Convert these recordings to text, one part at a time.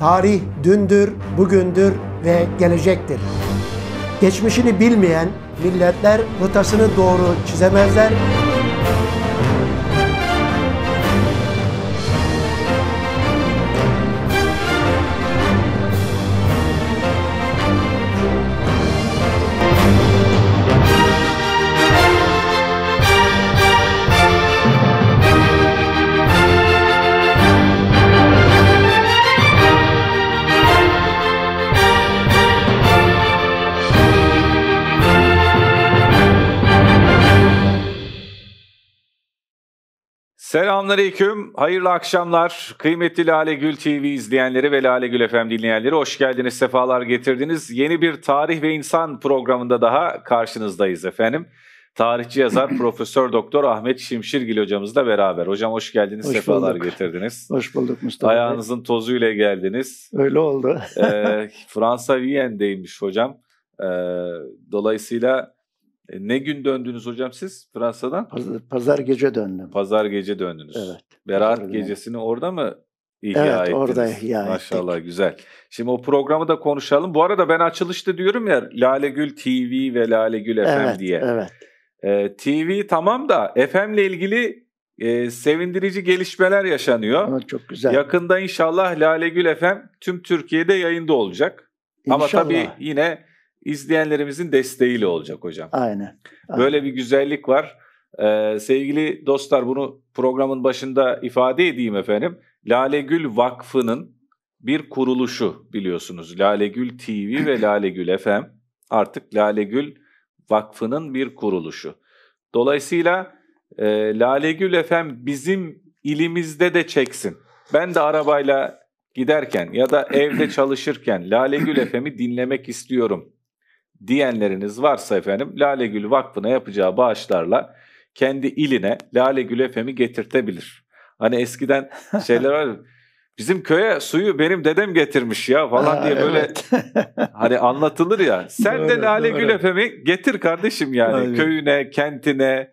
Tarih dündür, bugündür ve gelecektir. Geçmişini bilmeyen milletler rotasını doğru çizemezler. Selamünaleyküm, hayırlı akşamlar. Kıymetli Lale Gül TV izleyenleri ve Lale Gül FM dinleyenleri hoş geldiniz, sefalar getirdiniz. Yeni bir Tarih ve insan programında daha karşınızdayız efendim. Tarihçi yazar Profesör Doktor Ahmet Şimşirgil hocamızla beraber. Hocam hoş geldiniz, hoş sefalar bulduk. getirdiniz. Hoş bulduk Mustafa Ayağınızın Bey. tozuyla geldiniz. Öyle oldu. ee, Fransa Viyen'deymiş hocam. Ee, dolayısıyla e, ne gün döndünüz hocam siz Fransa'dan? Pazar, pazar gece döndüm. Pazar gece döndünüz. Evet. Berat pazar gecesini günü. orada mı ihya evet, ettiniz? Evet orada ihya Maşallah ettik. güzel. Şimdi o programı da konuşalım. Bu arada ben açılışta diyorum ya Lale Gül TV ve Lale Gül FM evet, diye. Evet evet. TV tamam da FM'le ilgili e, sevindirici gelişmeler yaşanıyor. Ama çok güzel. Yakında inşallah Lale Gül FM tüm Türkiye'de yayında olacak. İnşallah. Ama tabii yine izleyenlerimizin desteğiyle olacak hocam. Aynen. aynen. Böyle bir güzellik var. Ee, sevgili dostlar bunu programın başında ifade edeyim efendim. Lale Gül Vakfı'nın bir kuruluşu biliyorsunuz. Lale Gül TV ve Lale Gül FM artık Lale Gül Vakfı'nın bir kuruluşu. Dolayısıyla e, Lale Gül FM bizim ilimizde de çeksin. Ben de arabayla giderken ya da evde çalışırken Lale Gül FM'i dinlemek istiyorum diyenleriniz varsa efendim Lale Gül Vakfı'na yapacağı bağışlarla kendi iline Lale Gül Efem'i getirtebilir. Hani eskiden şeyler var bizim köye suyu benim dedem getirmiş ya falan ha, diye böyle hani anlatılır ya. Sen doğru, de Lale doğru. Gül Efem'i getir kardeşim yani Aynen. köyüne, kentine.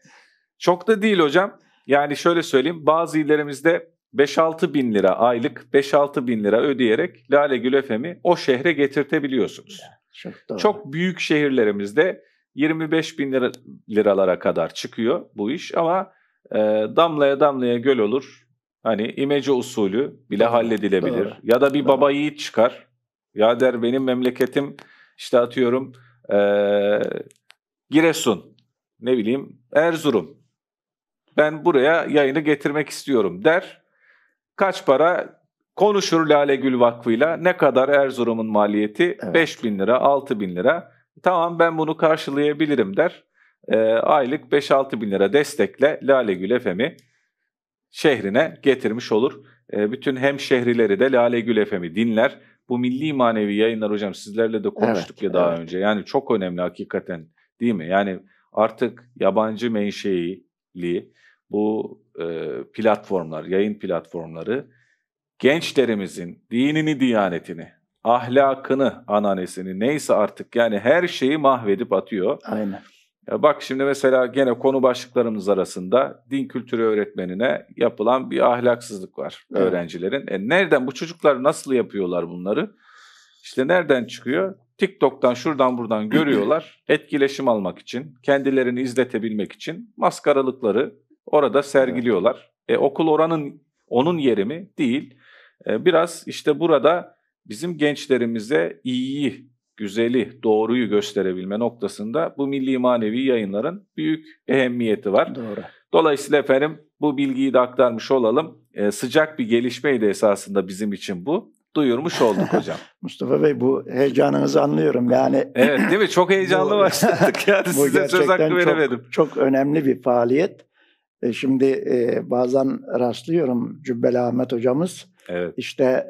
Çok da değil hocam. Yani şöyle söyleyeyim bazı illerimizde 5-6 bin lira aylık 5-6 bin lira ödeyerek Lale Gül Efem'i o şehre getirtebiliyorsunuz. Yani. Çok, doğru. Çok büyük şehirlerimizde 25 bin lira, liralara kadar çıkıyor bu iş ama e, damlaya damlaya göl olur. Hani imece usulü bile doğru, halledilebilir. Doğru. Ya da bir doğru. baba yiğit çıkar. Ya der benim memleketim işte atıyorum e, Giresun, ne bileyim Erzurum. Ben buraya yayını getirmek istiyorum der. Kaç para? Konuşur Lale Gül Vakfı'yla ne kadar Erzurum'un maliyeti? Evet. 5 bin lira, 6 bin lira. Tamam ben bunu karşılayabilirim der. E, aylık 5-6 bin lira destekle Lale Gül Efemi şehrine getirmiş olur. E, bütün hem şehrileri de Lale Gül Efemi dinler. Bu milli manevi yayınlar hocam sizlerle de konuştuk evet, ya daha evet. önce. Yani çok önemli hakikaten değil mi? Yani artık yabancı menşeili bu e, platformlar, yayın platformları gençlerimizin dinini, diyanetini, ahlakını, ananesini neyse artık yani her şeyi mahvedip atıyor. Aynen. Ya bak şimdi mesela gene konu başlıklarımız arasında din kültürü öğretmenine yapılan bir ahlaksızlık var evet. öğrencilerin. E nereden bu çocuklar nasıl yapıyorlar bunları? İşte nereden çıkıyor? TikTok'tan şuradan buradan görüyorlar. Etkileşim almak için, kendilerini izletebilmek için maskaralıkları orada sergiliyorlar. Evet. E okul oranın onun yeri mi? Değil. Ee, biraz işte burada bizim gençlerimize iyiyi, güzeli, doğruyu gösterebilme noktasında bu milli manevi yayınların büyük ehemmiyeti var. Doğru. Dolayısıyla efendim bu bilgiyi de aktarmış olalım. Ee, sıcak bir gelişmeydi esasında bizim için bu. Duyurmuş olduk hocam. Mustafa Bey bu heyecanınızı anlıyorum yani. Evet değil mi? Çok heyecanlı bu, başladık yani size söz hakkı veremedim. Çok, çok önemli bir faaliyet. E, şimdi e, bazen rastlıyorum Cübbeli Ahmet hocamız evet. işte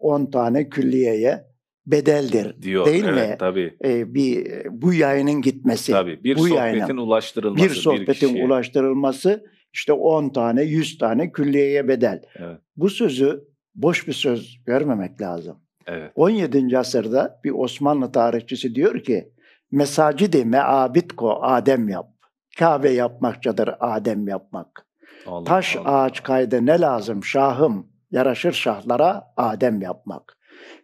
10 e, tane külliyeye bedeldir diyor. Değil evet, mi? Tabii. E, bir bu yayının gitmesi. Tabii. Bir bu sohbetin yayının, ulaştırılması. Bir sohbetin bir ulaştırılması işte 10 tane 100 tane külliyeye bedel. Evet. Bu sözü boş bir söz görmemek lazım. Evet. 17. asırda bir Osmanlı tarihçisi diyor ki mesacidi meabit ko Adem yap. Kabe yapmakçadır Adem yapmak. Allah Taş Allah. ağaç kaydı ne lazım şahım Yaraşır şahlara Adem yapmak.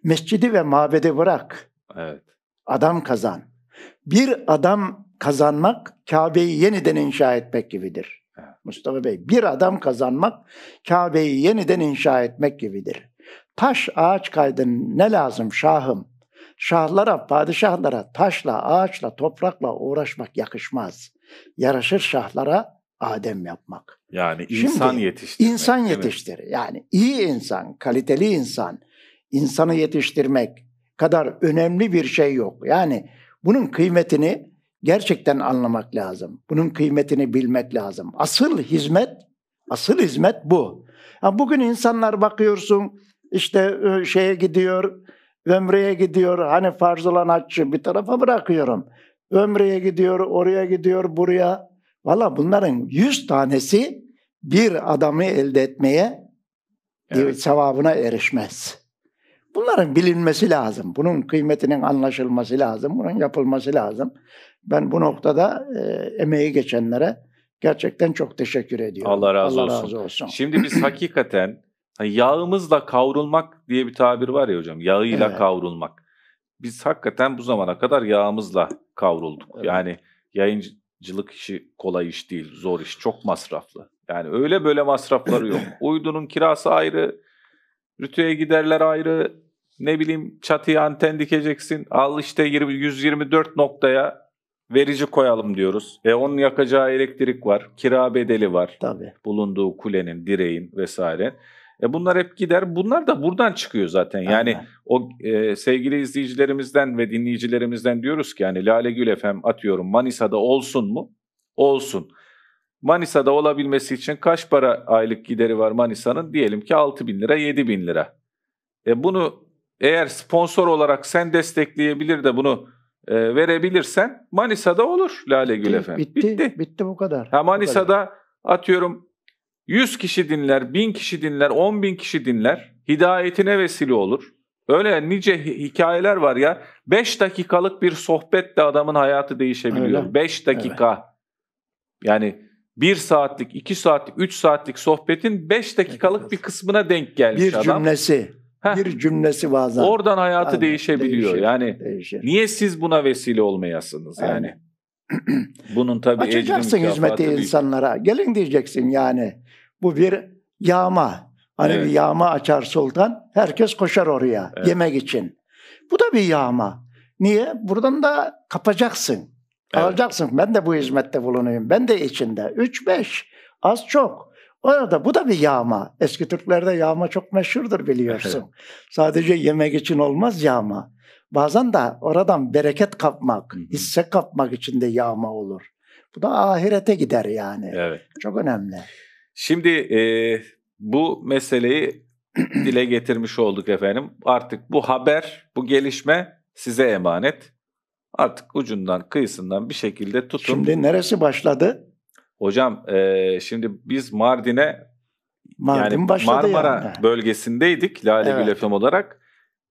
Mescidi ve mabedi bırak. Evet. Adam kazan. Bir adam kazanmak Kabe'yi yeniden inşa etmek gibidir. Evet. Mustafa Bey bir adam kazanmak Kabe'yi yeniden inşa etmek gibidir. Taş ağaç kaydın ne lazım şahım? Şahlara, padişahlara taşla, ağaçla, toprakla uğraşmak yakışmaz. Yaraşır şahlara Adem yapmak. Yani insan Şimdi, yetiştirmek. İnsan yetiştir. Yani iyi insan, kaliteli insan, insanı yetiştirmek kadar önemli bir şey yok. Yani bunun kıymetini gerçekten anlamak lazım. Bunun kıymetini bilmek lazım. Asıl hizmet, asıl hizmet bu. Ya bugün insanlar bakıyorsun işte e, şeye gidiyor, ömreye gidiyor. Hani farz olan haccı bir tarafa bırakıyorum. Ömreye gidiyor, oraya gidiyor, buraya. Valla bunların yüz tanesi bir adamı elde etmeye evet. sevabına erişmez. Bunların bilinmesi lazım. Bunun kıymetinin anlaşılması lazım. Bunun yapılması lazım. Ben bu noktada e, emeği geçenlere gerçekten çok teşekkür ediyorum. Allah razı, Allah olsun. razı olsun. Şimdi biz hakikaten hani yağımızla kavrulmak diye bir tabir var ya hocam. Yağıyla evet. kavrulmak. Biz hakikaten bu zamana kadar yağımızla kavrulduk. Evet. Yani yayın cılık işi kolay iş değil, zor iş, çok masraflı. Yani öyle böyle masrafları yok. Uydunun kirası ayrı, rütüye giderler ayrı, ne bileyim çatıya anten dikeceksin. Al işte 20, 124 noktaya verici koyalım diyoruz. E onun yakacağı elektrik var, kira bedeli var. Tabii. Bulunduğu kulenin, direğin vesaire. E bunlar hep gider. Bunlar da buradan çıkıyor zaten. Yani Aynen. o e, sevgili izleyicilerimizden ve dinleyicilerimizden diyoruz ki yani Lale Gül efem atıyorum Manisa'da olsun mu? Olsun. Manisa'da olabilmesi için kaç para aylık gideri var Manisa'nın? Diyelim ki 6 bin lira, 7 bin lira. E bunu eğer sponsor olarak sen destekleyebilir de bunu e, verebilirsen Manisa'da olur Lale Gül bitti, efem. Bitti, bitti, bitti bu kadar. Ha Manisa'da kadar. atıyorum 100 kişi dinler, 1000 kişi dinler, 10 bin kişi dinler. Hidayetine vesile olur. Öyle nice hikayeler var ya. 5 dakikalık bir sohbetle adamın hayatı değişebiliyor. 5 dakika. Evet. Yani 1 saatlik, 2 saatlik, 3 saatlik sohbetin 5 dakikalık evet. bir kısmına denk gelmiş bir adam. Bir cümlesi. Heh. Bir cümlesi bazen. Oradan hayatı Aynen. değişebiliyor. Değişir, yani değişir. niye siz buna vesile olmayasınız yani? Aynen. Bunun tabii Açacaksın hizmeti insanlara. Gelin diyeceksin yani. Bu bir yağma. Hani evet. bir yağma açar sultan. Herkes koşar oraya evet. yemek için. Bu da bir yağma. Niye? Buradan da kapacaksın. Evet. Alacaksın. Ben de bu hizmette bulunayım. Ben de içinde. Üç beş, Az çok. Orada bu da bir yağma. Eski Türklerde yağma çok meşhurdur biliyorsun. Evet. Sadece yemek için olmaz yağma. Bazen de oradan bereket kapmak, hisse kapmak için de yağma olur. Bu da ahirete gider yani. Evet. Çok önemli. Şimdi e, bu meseleyi dile getirmiş olduk efendim. Artık bu haber, bu gelişme size emanet. Artık ucundan, kıyısından bir şekilde tutun. Şimdi neresi başladı? Hocam e, şimdi biz Mardin'e Mardin yani Marmara yani. bölgesindeydik Lale evet. Gül FM olarak.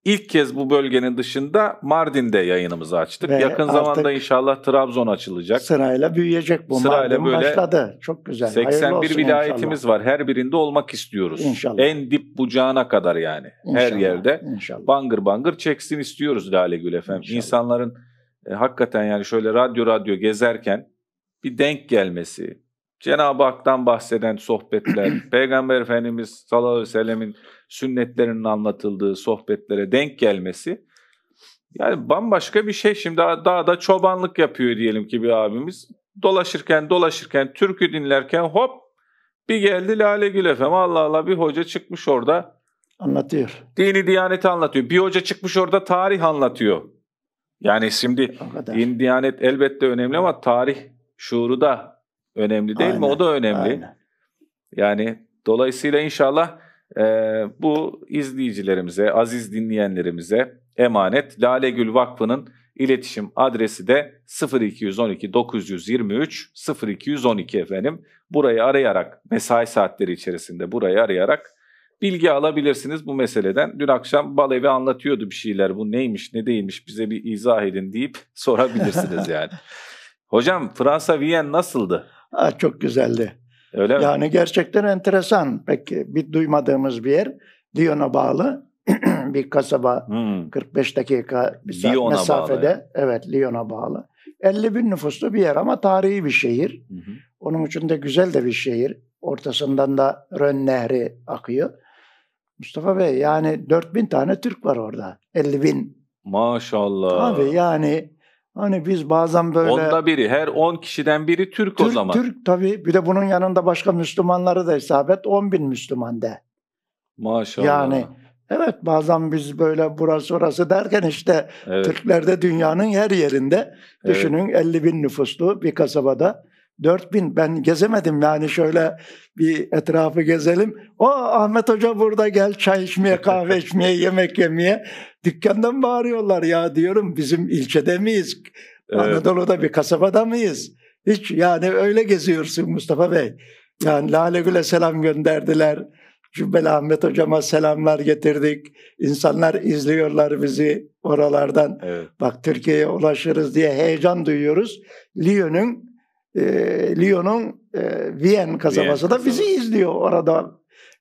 İlk kez bu bölgenin dışında Mardin'de yayınımızı açtık. Ve Yakın zamanda inşallah Trabzon açılacak. Sırayla büyüyecek bu. Sırayla böyle başladı. Çok güzel. 81 vilayetimiz var. Her birinde olmak istiyoruz. İnşallah. En dip bucağına kadar yani. İnşallah. Her yerde. İnşallah. Bangır bangır çeksin istiyoruz Lale Gül efendim. İnşallah. İnsanların e, hakikaten yani şöyle radyo radyo gezerken bir denk gelmesi, Cenab-ı Hak'tan bahseden sohbetler, Peygamber Efendimiz sallallahu aleyhi ve sellemin sünnetlerinin anlatıldığı sohbetlere denk gelmesi yani bambaşka bir şey. Şimdi daha da çobanlık yapıyor diyelim ki bir abimiz. Dolaşırken dolaşırken türkü dinlerken hop bir geldi Lale Gül Efem. Allah Allah bir hoca çıkmış orada. Anlatıyor. Dini diyaneti anlatıyor. Bir hoca çıkmış orada tarih anlatıyor. Yani şimdi din diyanet elbette önemli ama tarih şuuru da önemli değil aynen, mi? O da önemli. Aynen. Yani dolayısıyla inşallah e, bu izleyicilerimize, aziz dinleyenlerimize emanet. Lale Gül Vakfı'nın iletişim adresi de 0212 923 0212 efendim. Burayı arayarak mesai saatleri içerisinde burayı arayarak bilgi alabilirsiniz bu meseleden. Dün akşam bal evi anlatıyordu bir şeyler bu neymiş ne değilmiş bize bir izah edin deyip sorabilirsiniz yani. Hocam Fransa Viyen nasıldı? Aa, ah, çok güzeldi. Öyle mi? Yani gerçekten enteresan. Peki bir duymadığımız bir yer. Lyon'a bağlı bir kasaba hmm. 45 dakika bir Lyon'a mesafede. Bağlı. Evet Lyon'a bağlı. 50 bin nüfuslu bir yer ama tarihi bir şehir. Hı hı. Onun için de güzel de bir şehir. Ortasından da Rön Nehri akıyor. Mustafa Bey yani 4 bin tane Türk var orada. 50 bin. Maşallah. Tabii yani Hani biz bazen böyle... Onda biri, her 10 kişiden biri Türk, Türk o zaman. Türk tabii. Bir de bunun yanında başka Müslümanları da isabet. 10 bin Müslüman de. Maşallah. Yani evet bazen biz böyle burası orası derken işte evet. de dünyanın her yerinde. Düşünün evet. 50 bin nüfuslu bir kasabada 4000 ben gezemedim yani şöyle bir etrafı gezelim. O Ahmet Hoca burada gel çay içmeye, kahve içmeye, yemek yemeye. Dükkandan bağırıyorlar ya diyorum bizim ilçede miyiz? Evet. Anadolu'da bir kasabada mıyız? Hiç yani öyle geziyorsun Mustafa Bey. Yani Lale Gül'e selam gönderdiler. Cübbeli Ahmet Hocama selamlar getirdik. İnsanlar izliyorlar bizi oralardan. Evet. Bak Türkiye'ye ulaşırız diye heyecan duyuyoruz. Lyon'un e, Lyon'un e, Vien kasabası da bizi izliyor orada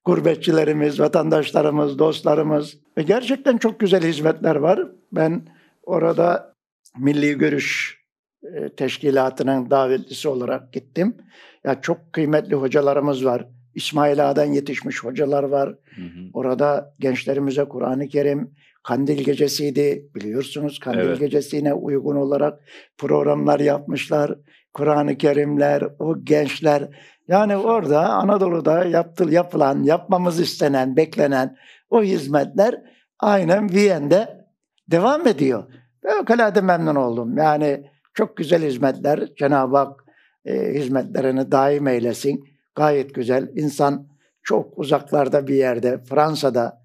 gurbetçilerimiz, vatandaşlarımız, dostlarımız. Ve gerçekten çok güzel hizmetler var. Ben orada Milli Görüş e, Teşkilatı'nın davetlisi olarak gittim. Ya çok kıymetli hocalarımız var. İsmail Ağa'dan yetişmiş hocalar var. Hı hı. Orada gençlerimize Kur'an-ı Kerim, Kandil Gecesi'ydi biliyorsunuz. Kandil evet. Gecesi'ne uygun olarak programlar yapmışlar. Kur'an-ı Kerimler, o gençler. Yani orada Anadolu'da yaptıl, yapılan, yapmamız istenen, beklenen o hizmetler aynen Viyen'de devam ediyor. Ve Fevkalade memnun oldum. Yani çok güzel hizmetler. Cenab-ı Hak e, hizmetlerini daim eylesin. Gayet güzel. İnsan çok uzaklarda bir yerde, Fransa'da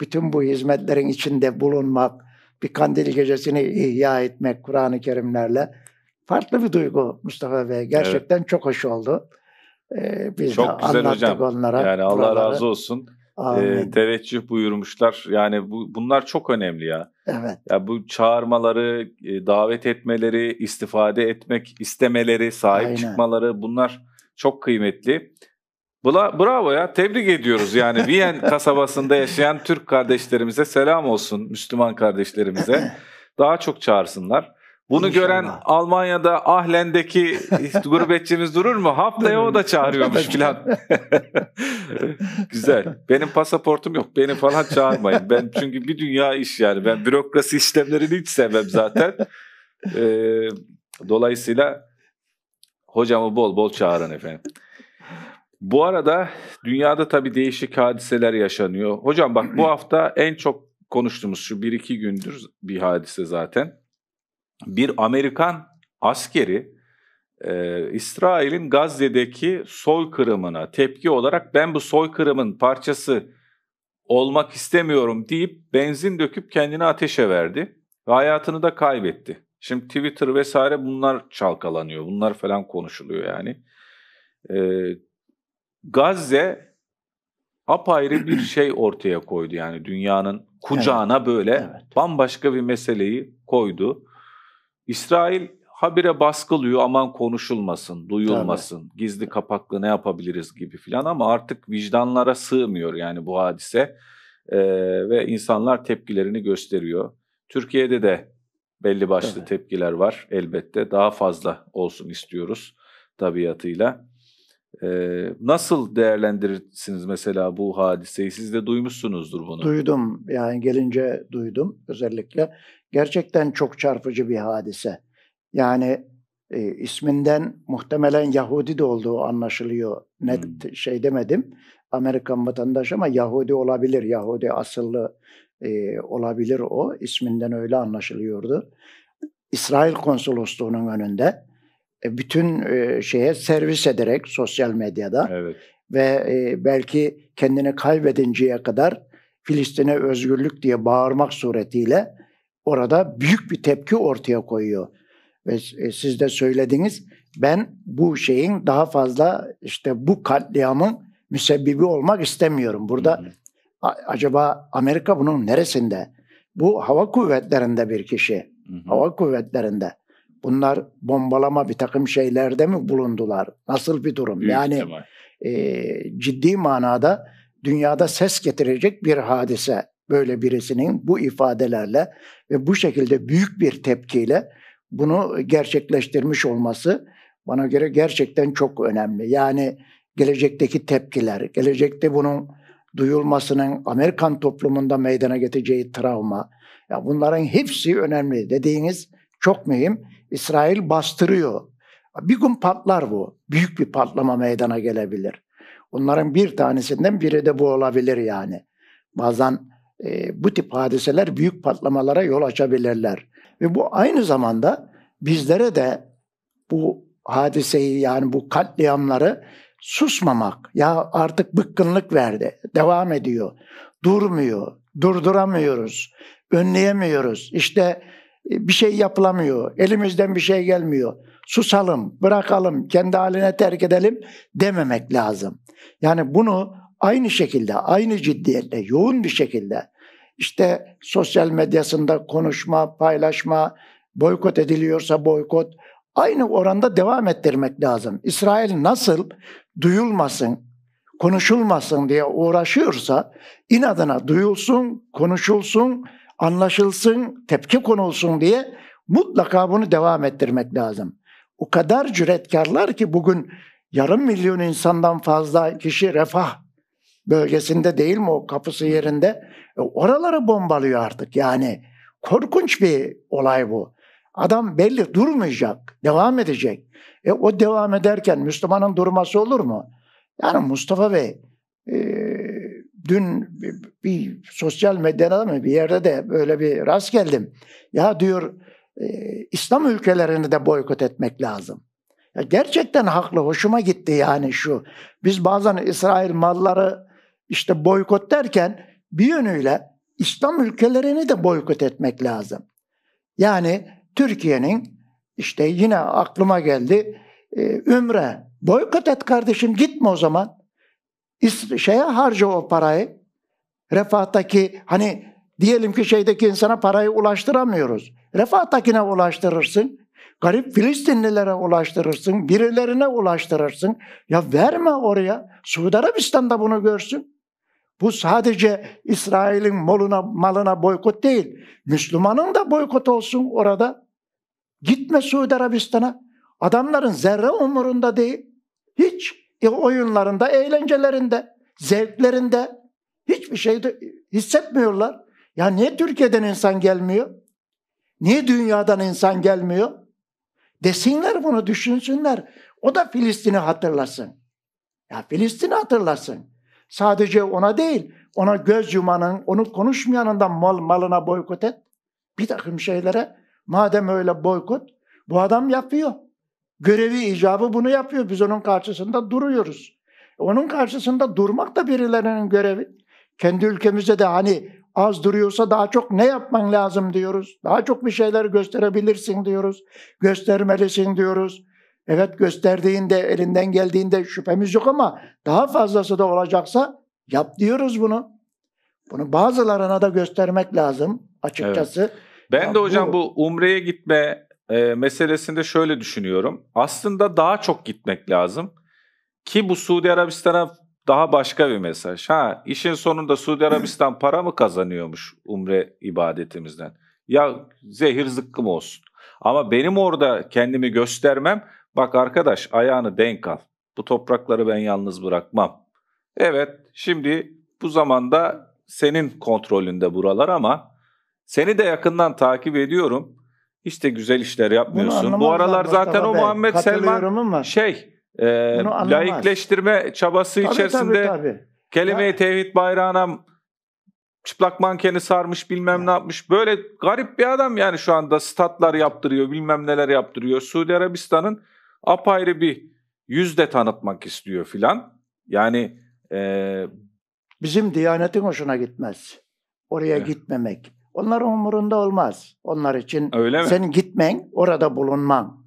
bütün bu hizmetlerin içinde bulunmak, bir kandil gecesini ihya etmek Kur'an-ı Kerimlerle farklı bir duygu Mustafa Bey. Gerçekten evet. çok hoş oldu. Ee, biz çok de güzel hocam. Onlara yani Allah buraları. razı olsun. E, teveccüh buyurmuşlar. Yani bu, bunlar çok önemli ya. Evet. Ya bu çağırmaları, e, davet etmeleri, istifade etmek istemeleri, sahip Aynen. çıkmaları bunlar çok kıymetli. Bula, bravo ya tebrik ediyoruz yani Viyen kasabasında yaşayan Türk kardeşlerimize selam olsun Müslüman kardeşlerimize. Daha çok çağırsınlar. Bunu İnşallah. gören Almanya'da Ahlen'deki gurbetçimiz durur mu? Haftaya o da çağırıyormuş filan. Güzel. Benim pasaportum yok. Beni falan çağırmayın. Ben çünkü bir dünya iş yani. Ben bürokrasi işlemlerini hiç sevmem zaten. Ee, dolayısıyla hocamı bol bol çağırın efendim. Bu arada dünyada tabii değişik hadiseler yaşanıyor. Hocam bak bu hafta en çok konuştuğumuz şu bir iki gündür bir hadise zaten bir Amerikan askeri e, İsrail'in Gazze'deki soykırımına tepki olarak ben bu soykırımın parçası olmak istemiyorum deyip benzin döküp kendini ateşe verdi ve hayatını da kaybetti. Şimdi Twitter vesaire bunlar çalkalanıyor. Bunlar falan konuşuluyor yani. Ee, Gazze apayrı bir şey ortaya koydu yani dünyanın kucağına evet. böyle evet. bambaşka bir meseleyi koydu. İsrail habire baskılıyor aman konuşulmasın, duyulmasın, Tabii. gizli kapaklı ne yapabiliriz gibi filan ama artık vicdanlara sığmıyor yani bu hadise ee, ve insanlar tepkilerini gösteriyor. Türkiye'de de belli başlı Tabii. tepkiler var elbette daha fazla olsun istiyoruz tabiatıyla. Ee, nasıl değerlendirirsiniz mesela bu hadiseyi? Siz de duymuşsunuzdur bunu. Duydum yani gelince duydum özellikle gerçekten çok çarpıcı bir hadise. Yani e, isminden muhtemelen Yahudi de olduğu anlaşılıyor. Net hmm. şey demedim. Amerikan vatandaşı ama Yahudi olabilir. Yahudi asıllı e, olabilir o. İsminden öyle anlaşılıyordu. İsrail konsolosluğunun önünde e, bütün e, şeye servis ederek sosyal medyada evet. ve e, belki kendini kaybedinceye kadar Filistin'e özgürlük diye bağırmak suretiyle orada büyük bir tepki ortaya koyuyor. Ve e, siz de söylediniz ben bu şeyin daha fazla işte bu katliamın müsebbibi olmak istemiyorum. Burada hı hı. acaba Amerika bunun neresinde? Bu hava kuvvetlerinde bir kişi. Hı hı. Hava kuvvetlerinde. Bunlar bombalama bir takım şeylerde mi bulundular? Nasıl bir durum? Büyük yani e, ciddi manada dünyada ses getirecek bir hadise. Böyle birisinin bu ifadelerle ve bu şekilde büyük bir tepkiyle bunu gerçekleştirmiş olması bana göre gerçekten çok önemli. Yani gelecekteki tepkiler, gelecekte bunun duyulmasının Amerikan toplumunda meydana geteceği travma. Ya bunların hepsi önemli. Dediğiniz çok mühim. İsrail bastırıyor. Bir gün patlar bu. Büyük bir patlama meydana gelebilir. Onların bir tanesinden biri de bu olabilir yani. Bazen e, bu tip hadiseler büyük patlamalara yol açabilirler. Ve bu aynı zamanda bizlere de bu hadiseyi yani bu katliamları susmamak ya artık bıkkınlık verdi. Devam ediyor. Durmuyor. Durduramıyoruz. Önleyemiyoruz. işte e, bir şey yapılamıyor. Elimizden bir şey gelmiyor. Susalım, bırakalım, kendi haline terk edelim dememek lazım. Yani bunu aynı şekilde, aynı ciddiyetle, yoğun bir şekilde işte sosyal medyasında konuşma, paylaşma, boykot ediliyorsa boykot aynı oranda devam ettirmek lazım. İsrail nasıl duyulmasın, konuşulmasın diye uğraşıyorsa inadına duyulsun, konuşulsun, anlaşılsın, tepki konulsun diye mutlaka bunu devam ettirmek lazım. O kadar cüretkarlar ki bugün yarım milyon insandan fazla kişi refah bölgesinde değil mi o kapısı yerinde? E, oraları bombalıyor artık yani. Korkunç bir olay bu. Adam belli durmayacak, devam edecek. E o devam ederken Müslümanın durması olur mu? Yani Mustafa Bey e, dün bir, bir sosyal medyada mı bir yerde de böyle bir rast geldim. Ya diyor e, İslam ülkelerini de boykot etmek lazım. Ya gerçekten haklı, hoşuma gitti yani şu. Biz bazen İsrail malları işte boykot derken bir yönüyle İslam ülkelerini de boykot etmek lazım. Yani Türkiye'nin işte yine aklıma geldi e, Ümre boykot et kardeşim gitme o zaman. Şeye harca o parayı. Refahtaki hani diyelim ki şeydeki insana parayı ulaştıramıyoruz. Refahtakine ulaştırırsın. Garip Filistinlilere ulaştırırsın. Birilerine ulaştırırsın. Ya verme oraya. Suudi Arabistan da bunu görsün. Bu sadece İsrail'in malına, malına boykot değil. Müslümanın da boykot olsun orada. Gitme Suudi Arabistan'a. Adamların zerre umurunda değil. Hiç e, oyunlarında, eğlencelerinde, zevklerinde hiçbir şey de hissetmiyorlar. Ya niye Türkiye'den insan gelmiyor? Niye dünyadan insan gelmiyor? Desinler bunu, düşünsünler. O da Filistin'i hatırlasın. Ya Filistin'i hatırlasın. Sadece ona değil, ona göz yumanın, onu konuşmayanından mal malına boykot et. Bir takım şeylere madem öyle boykot, bu adam yapıyor. Görevi icabı bunu yapıyor. Biz onun karşısında duruyoruz. E, onun karşısında durmak da birilerinin görevi. Kendi ülkemizde de hani az duruyorsa daha çok ne yapman lazım diyoruz. Daha çok bir şeyler gösterebilirsin diyoruz. Göstermelisin diyoruz. Evet gösterdiğinde, elinden geldiğinde şüphemiz yok ama daha fazlası da olacaksa yap diyoruz bunu. Bunu bazılarına da göstermek lazım açıkçası. Evet. Ben ya de hocam bu, bu umreye gitme e, meselesinde şöyle düşünüyorum. Aslında daha çok gitmek lazım ki bu Suudi Arabistan'a daha başka bir mesaj. Ha işin sonunda Suudi Arabistan para mı kazanıyormuş umre ibadetimizden? Ya zehir zıkkım olsun. Ama benim orada kendimi göstermem Bak arkadaş ayağını denk al. Bu toprakları ben yalnız bırakmam. Evet şimdi bu zamanda senin kontrolünde buralar ama seni de yakından takip ediyorum. İşte güzel işler yapmıyorsun. Bu aralar zaten o Muhammed Selman şey e, laikleştirme çabası tabii, içerisinde tabii, tabii. kelime-i tevhid bayrağına çıplak mankeni sarmış bilmem yani. ne yapmış. Böyle garip bir adam yani şu anda statlar yaptırıyor bilmem neler yaptırıyor. Suudi Arabistan'ın apayrı bir yüzde tanıtmak istiyor filan. Yani e, bizim Diyanet'in hoşuna gitmez. Oraya evet. gitmemek. Onlar umurunda olmaz. Onlar için Öyle mi? senin gitmen, orada bulunman.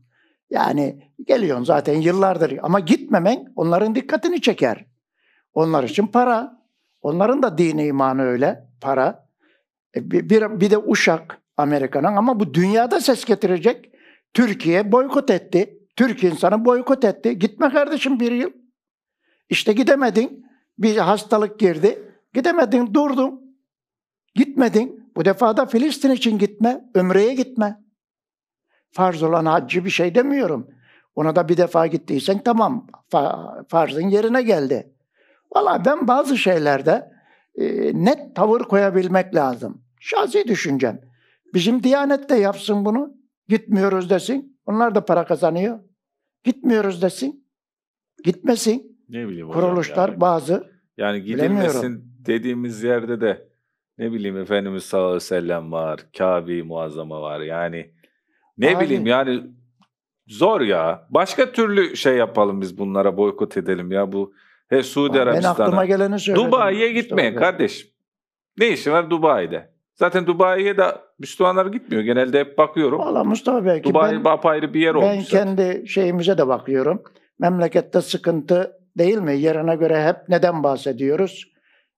Yani geliyorsun zaten yıllardır ama gitmemen onların dikkatini çeker. Onlar için para. Onların da dini imanı öyle para. E, bir, bir, bir de Uşak Amerika'nın ama bu dünyada ses getirecek. Türkiye boykot etti. Türk insanı boykot etti. Gitme kardeşim bir yıl. İşte gidemedin. Bir hastalık girdi. Gidemedin durdum. Gitmedin. Bu defa da Filistin için gitme. Ömreye gitme. Farz olan haccı bir şey demiyorum. Ona da bir defa gittiysen tamam farzın yerine geldi. Valla ben bazı şeylerde e, net tavır koyabilmek lazım. Şahsi düşüncem. Bizim Diyanet de yapsın bunu. Gitmiyoruz desin. Onlar da para kazanıyor. Gitmiyoruz desin. Gitmesin. Ne bileyim Kuruluşlar yani. bazı. Yani gidilmesin dediğimiz yerde de ne bileyim Efendimiz sallallahu aleyhi ve sellem var. Kabe muazzama var. Yani ne Abi, bileyim yani zor ya. Başka türlü şey yapalım biz bunlara boykot edelim ya bu he Suudi Arabistan'a. Ben aklıma geleni söyledim. Dubai'ye gitmeyin işte kardeşim. Ne işi var Dubai'de? Zaten Dubai'ye de Müslümanlar gitmiyor. Genelde hep bakıyorum. Valla Mustafa Bey. Dubai ben, apayrı bir yer ben olmuş. Ben kendi zaten. şeyimize de bakıyorum. Memlekette sıkıntı değil mi? Yerine göre hep neden bahsediyoruz?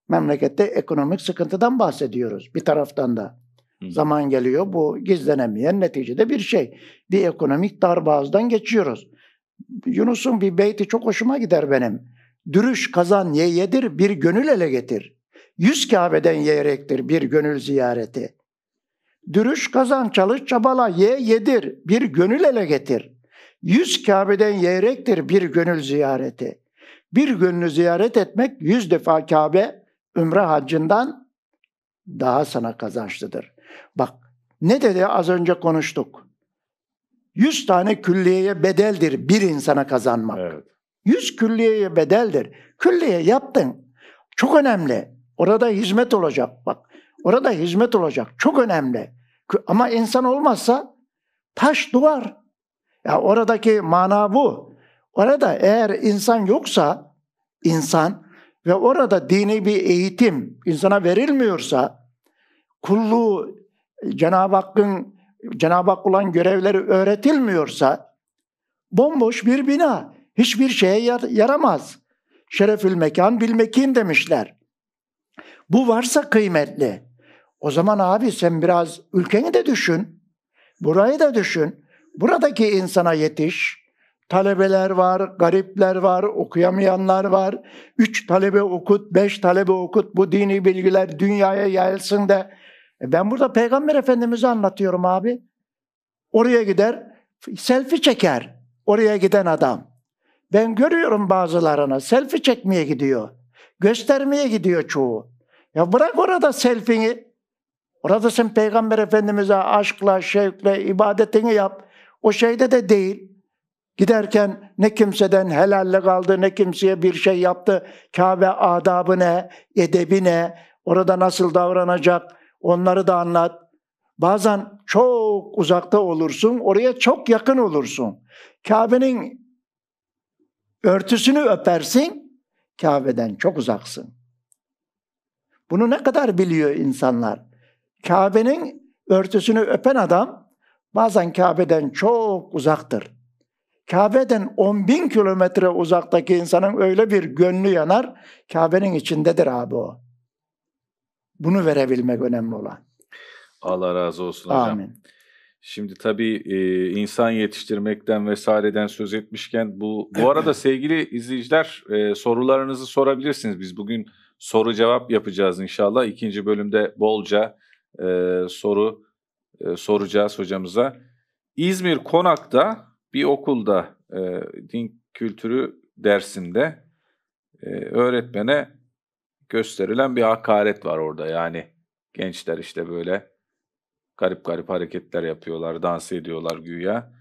Memlekette ekonomik sıkıntıdan bahsediyoruz bir taraftan da. Hı. Zaman geliyor bu gizlenemeyen neticede bir şey. Bir ekonomik darboğazdan geçiyoruz. Yunus'un bir beyti çok hoşuma gider benim. Dürüş kazan yedir bir gönül ele getir. Yüz kâbeden yiyrektir bir gönül ziyareti. Dürüş kazan çalış çabala ye yedir bir gönül ele getir. Yüz kâbeden yiyrektir bir gönül ziyareti. Bir gönlü ziyaret etmek yüz defa Kabe ümre haccından daha sana kazançlıdır. Bak ne dedi az önce konuştuk. Yüz tane külliyeye bedeldir bir insana kazanmak. Evet. Yüz külliyeye bedeldir. Külliye yaptın. Çok önemli. Orada hizmet olacak bak. Orada hizmet olacak. Çok önemli. Ama insan olmazsa taş duvar. Ya yani oradaki mana bu. Orada eğer insan yoksa insan ve orada dini bir eğitim insana verilmiyorsa kulluğu Cenab-ı Hakk'ın Cenab-ı Hak olan görevleri öğretilmiyorsa bomboş bir bina hiçbir şeye yaramaz. Şerefül mekan bilmekin demişler. Bu varsa kıymetli. O zaman abi sen biraz ülkeni de düşün. Burayı da düşün. Buradaki insana yetiş. Talebeler var, garipler var, okuyamayanlar var. Üç talebe okut, beş talebe okut. Bu dini bilgiler dünyaya yayılsın de. E, ben burada Peygamber Efendimiz'i anlatıyorum abi. Oraya gider, selfie çeker. Oraya giden adam. Ben görüyorum bazılarını. Selfie çekmeye gidiyor. Göstermeye gidiyor çoğu. Ya bırak orada selfini. Orada sen Peygamber Efendimiz'e aşkla, şevkle ibadetini yap. O şeyde de değil. Giderken ne kimseden helalle kaldı, ne kimseye bir şey yaptı. Kabe adabı ne, edebi ne, orada nasıl davranacak onları da anlat. Bazen çok uzakta olursun, oraya çok yakın olursun. Kabe'nin örtüsünü öpersin, Kabe'den çok uzaksın. Bunu ne kadar biliyor insanlar? Kabe'nin örtüsünü öpen adam bazen Kabe'den çok uzaktır. Kabe'den 10 bin kilometre uzaktaki insanın öyle bir gönlü yanar, Kabe'nin içindedir abi o. Bunu verebilmek önemli olan. Allah razı olsun hocam. Amin. Şimdi tabii e, insan yetiştirmekten vesaireden söz etmişken bu bu arada sevgili izleyiciler e, sorularınızı sorabilirsiniz. Biz bugün soru cevap yapacağız inşallah. İkinci bölümde bolca e, soru e, soracağız hocamıza. İzmir Konak'ta bir okulda e, din kültürü dersinde e, öğretmene gösterilen bir hakaret var orada. Yani gençler işte böyle garip garip hareketler yapıyorlar, dans ediyorlar güya.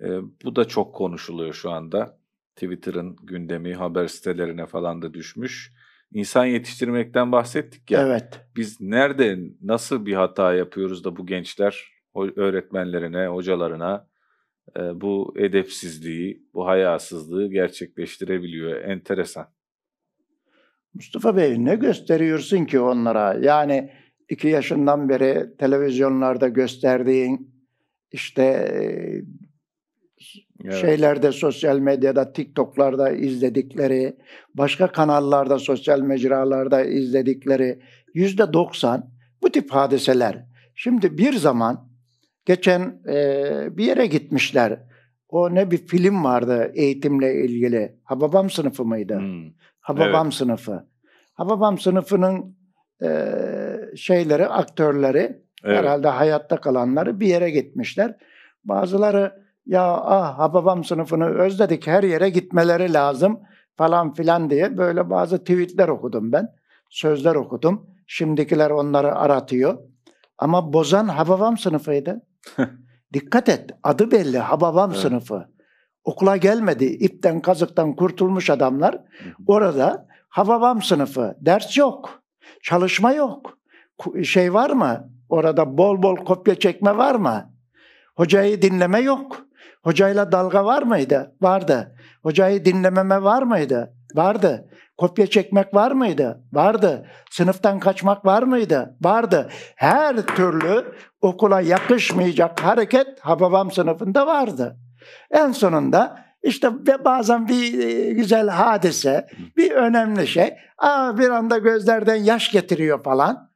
E, bu da çok konuşuluyor şu anda. Twitter'ın gündemi haber sitelerine falan da düşmüş insan yetiştirmekten bahsettik ya. Evet. Biz nerede nasıl bir hata yapıyoruz da bu gençler öğretmenlerine, hocalarına e, bu edepsizliği, bu hayasızlığı gerçekleştirebiliyor. Enteresan. Mustafa Bey ne gösteriyorsun ki onlara? Yani iki yaşından beri televizyonlarda gösterdiğin işte evet. şeylerde, sosyal medyada, TikTok'larda izledikleri, başka kanallarda, sosyal mecralarda izledikleri yüzde doksan bu tip hadiseler. Şimdi bir zaman geçen e, bir yere gitmişler. O ne bir film vardı eğitimle ilgili. Hababam sınıfı mıydı? Hmm. Hababam evet. sınıfı. Hababam sınıfının e, şeyleri, aktörleri evet. herhalde hayatta kalanları bir yere gitmişler. Bazıları ya ah Hababam sınıfını özledik her yere gitmeleri lazım falan filan diye böyle bazı tweetler okudum ben. Sözler okudum. Şimdikiler onları aratıyor. Ama bozan Hababam sınıfıydı. Dikkat et adı belli Hababam evet. sınıfı. Okula gelmedi ipten kazıktan kurtulmuş adamlar. Orada Hababam sınıfı ders yok. Çalışma yok. Şey var mı? Orada bol bol kopya çekme var mı? Hocayı dinleme yok. Hocayla dalga var mıydı? Vardı. Hocayı dinlememe var mıydı? Vardı. Kopya çekmek var mıydı? Vardı. Sınıftan kaçmak var mıydı? Vardı. Her türlü okula yakışmayacak hareket Hababam sınıfında vardı. En sonunda işte bazen bir e, güzel hadise, bir önemli şey. Aa, bir anda gözlerden yaş getiriyor falan.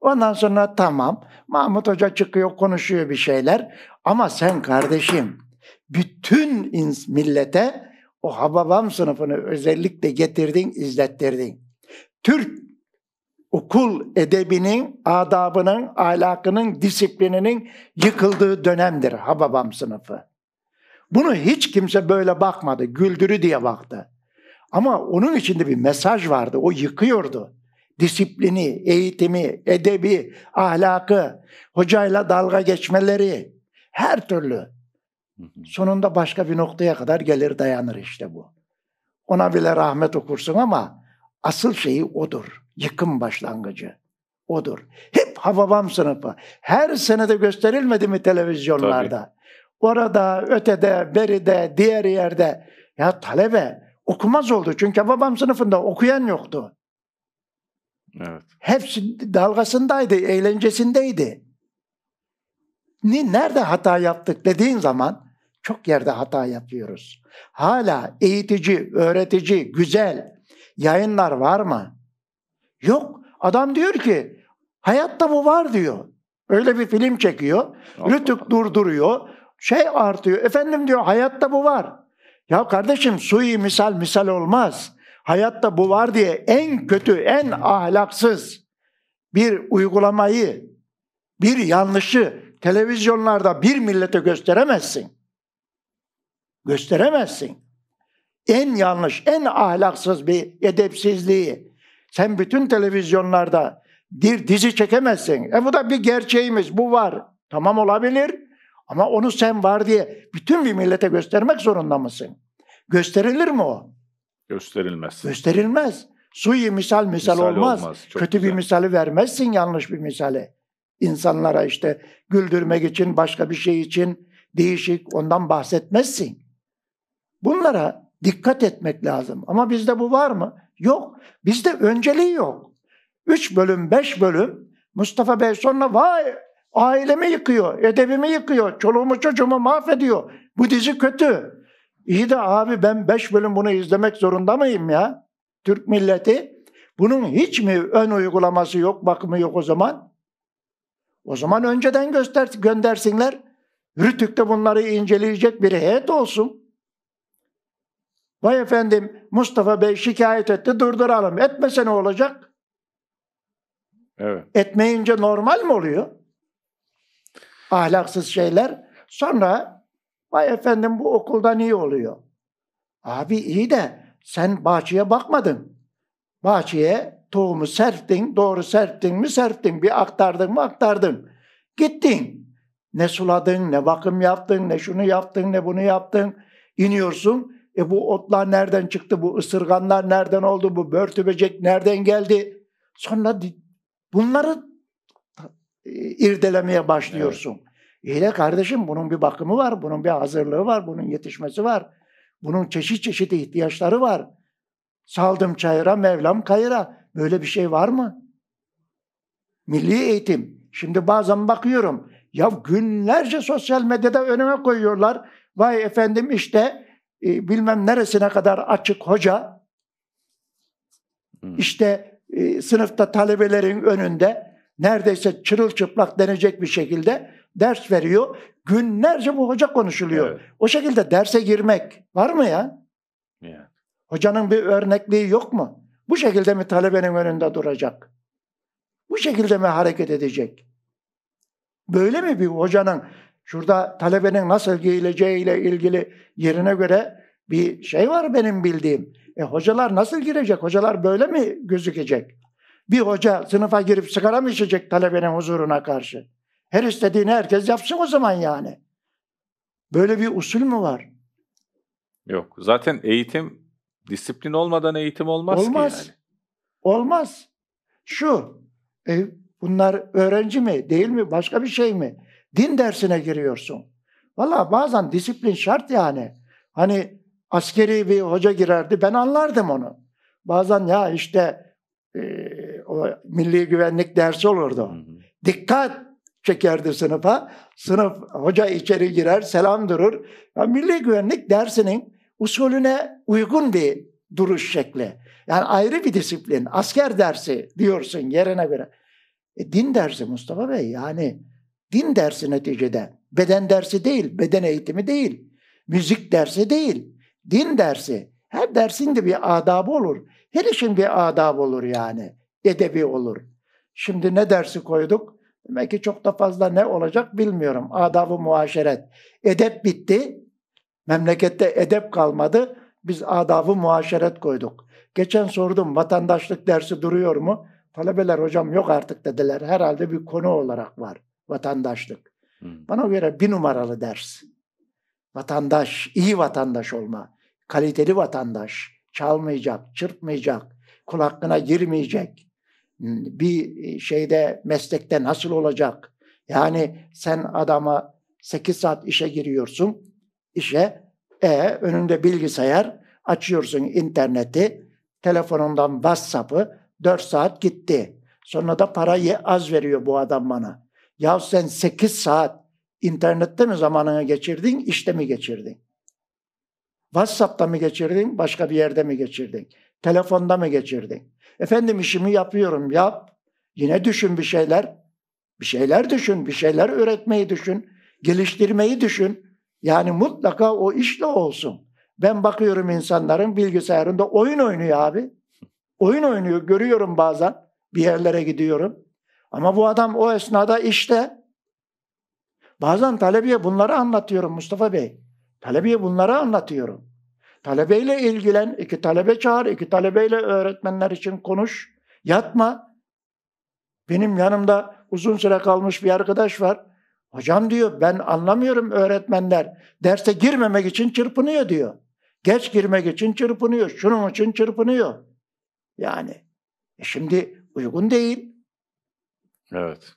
Ondan sonra tamam Mahmut Hoca çıkıyor konuşuyor bir şeyler. Ama sen kardeşim bütün millete o Hababam sınıfını özellikle getirdin, izlettirdin. Türk okul edebinin, adabının, ahlakının, disiplininin yıkıldığı dönemdir Hababam sınıfı. Bunu hiç kimse böyle bakmadı, güldürü diye baktı. Ama onun içinde bir mesaj vardı, o yıkıyordu. Disiplini, eğitimi, edebi, ahlakı, hocayla dalga geçmeleri, her türlü. Sonunda başka bir noktaya kadar gelir dayanır işte bu. Ona bile rahmet okursun ama asıl şeyi odur. Yıkım başlangıcı odur. Hep Hababam sınıfı. Her senede gösterilmedi mi televizyonlarda? Tabii. Orada, ötede, beride, diğer yerde. Ya talebe okumaz oldu. Çünkü babam sınıfında okuyan yoktu. Evet. Hepsi dalgasındaydı, eğlencesindeydi. Ne, nerede hata yaptık dediğin zaman çok yerde hata yapıyoruz. Hala eğitici, öğretici, güzel yayınlar var mı? Yok. Adam diyor ki hayatta bu var diyor. Öyle bir film çekiyor. Rütük durduruyor. Şey artıyor. Efendim diyor hayatta bu var. Ya kardeşim suyu misal misal olmaz. Hayatta bu var diye en kötü, en ahlaksız bir uygulamayı, bir yanlışı televizyonlarda bir millete gösteremezsin gösteremezsin. En yanlış, en ahlaksız bir edepsizliği sen bütün televizyonlarda bir dizi çekemezsin. E bu da bir gerçeğimiz, bu var. Tamam olabilir ama onu sen var diye bütün bir millete göstermek zorunda mısın? Gösterilir mi o? Gösterilmez. Gösterilmez. Suyu misal misal, misal olmaz. olmaz. Kötü güzel. bir misali vermezsin yanlış bir misali. İnsanlara işte güldürmek için, başka bir şey için değişik ondan bahsetmezsin. Bunlara dikkat etmek lazım. Ama bizde bu var mı? Yok. Bizde önceliği yok. Üç bölüm, beş bölüm Mustafa Bey sonra vay ailemi yıkıyor, edebimi yıkıyor, çoluğumu çocuğumu mahvediyor. Bu dizi kötü. İyi de abi ben beş bölüm bunu izlemek zorunda mıyım ya? Türk milleti. Bunun hiç mi ön uygulaması yok, bakımı yok o zaman? O zaman önceden göster, göndersinler. Rütük'te bunları inceleyecek bir heyet olsun. Vay efendim Mustafa Bey şikayet etti durduralım. Etmese ne olacak? Evet. Etmeyince normal mi oluyor? Ahlaksız şeyler. Sonra vay efendim bu okulda iyi oluyor. Abi iyi de sen bahçeye bakmadın. Bahçeye tohumu serptin, doğru serptin mi serptin, bir aktardın mı aktardın. Gittin. Ne suladın, ne bakım yaptın, ne şunu yaptın, ne bunu yaptın. İniyorsun, e bu otlar nereden çıktı? Bu ısırganlar nereden oldu? Bu börtü böcek nereden geldi? Sonra bunları e, irdelemeye başlıyorsun. Evet. Hele kardeşim bunun bir bakımı var, bunun bir hazırlığı var, bunun yetişmesi var. Bunun çeşit çeşit ihtiyaçları var. Saldım çayıra, Mevlam kayıra. Böyle bir şey var mı? Milli eğitim. Şimdi bazen bakıyorum. Ya günlerce sosyal medyada önüme koyuyorlar. Vay efendim işte e, bilmem neresine kadar açık hoca hmm. işte e, sınıfta talebelerin önünde neredeyse çırılçıplak denecek bir şekilde ders veriyor. Günlerce bu hoca konuşuluyor. Evet. O şekilde derse girmek var mı ya? Yeah. Hocanın bir örnekliği yok mu? Bu şekilde mi talebenin önünde duracak? Bu şekilde mi hareket edecek? Böyle mi bir hocanın Şurada talebenin nasıl giyileceğiyle ilgili yerine göre bir şey var benim bildiğim. E hocalar nasıl girecek? Hocalar böyle mi gözükecek? Bir hoca sınıfa girip sigara mı içecek talebenin huzuruna karşı? Her istediğini herkes yapsın o zaman yani. Böyle bir usul mü var? Yok. Zaten eğitim disiplin olmadan eğitim olmaz, olmaz. ki yani. Olmaz. Şu e, bunlar öğrenci mi değil mi başka bir şey mi? Din dersine giriyorsun. Valla bazen disiplin şart yani. Hani askeri bir hoca girerdi ben anlardım onu. Bazen ya işte e, o milli güvenlik dersi olurdu. Dikkat çekerdi sınıfa. Sınıf hoca içeri girer selam durur. Ya, milli güvenlik dersinin usulüne uygun bir duruş şekli. Yani ayrı bir disiplin. Asker dersi diyorsun yerine göre. E, din dersi Mustafa Bey yani Din dersi neticede. Beden dersi değil, beden eğitimi değil. Müzik dersi değil, din dersi. Her dersin de bir adabı olur. Her işin bir adabı olur yani. Edebi olur. Şimdi ne dersi koyduk? Demek ki çok da fazla ne olacak bilmiyorum. Adabı muaşeret. Edep bitti. Memlekette edep kalmadı. Biz adabı muaşeret koyduk. Geçen sordum vatandaşlık dersi duruyor mu? Talebeler hocam yok artık dediler. Herhalde bir konu olarak var vatandaşlık. Bana göre bir numaralı ders. Vatandaş, iyi vatandaş olma, kaliteli vatandaş, çalmayacak, çırpmayacak, kul hakkına girmeyecek, bir e, şeyde meslekte nasıl olacak? Yani sen adama 8 saat işe giriyorsun, işe e, önünde bilgisayar, açıyorsun interneti, telefonundan WhatsApp'ı 4 saat gitti. Sonra da parayı az veriyor bu adam bana. Ya sen 8 saat internette mi zamanını geçirdin, işte mi geçirdin? WhatsApp'ta mı geçirdin, başka bir yerde mi geçirdin? Telefonda mı geçirdin? Efendim işimi yapıyorum, yap. Yine düşün bir şeyler. Bir şeyler düşün, bir şeyler üretmeyi düşün, geliştirmeyi düşün. Yani mutlaka o işle olsun. Ben bakıyorum insanların bilgisayarında oyun oynuyor abi. Oyun oynuyor, görüyorum bazen. Bir yerlere gidiyorum. Ama bu adam o esnada işte bazen talebeye bunları anlatıyorum Mustafa Bey. Talebeye bunları anlatıyorum. Talebeyle ilgilen, iki talebe çağır, iki talebeyle öğretmenler için konuş. Yatma. Benim yanımda uzun süre kalmış bir arkadaş var. Hocam diyor ben anlamıyorum öğretmenler. Derse girmemek için çırpınıyor diyor. Geç girmek için çırpınıyor. Şunun için çırpınıyor. Yani e şimdi uygun değil. Evet.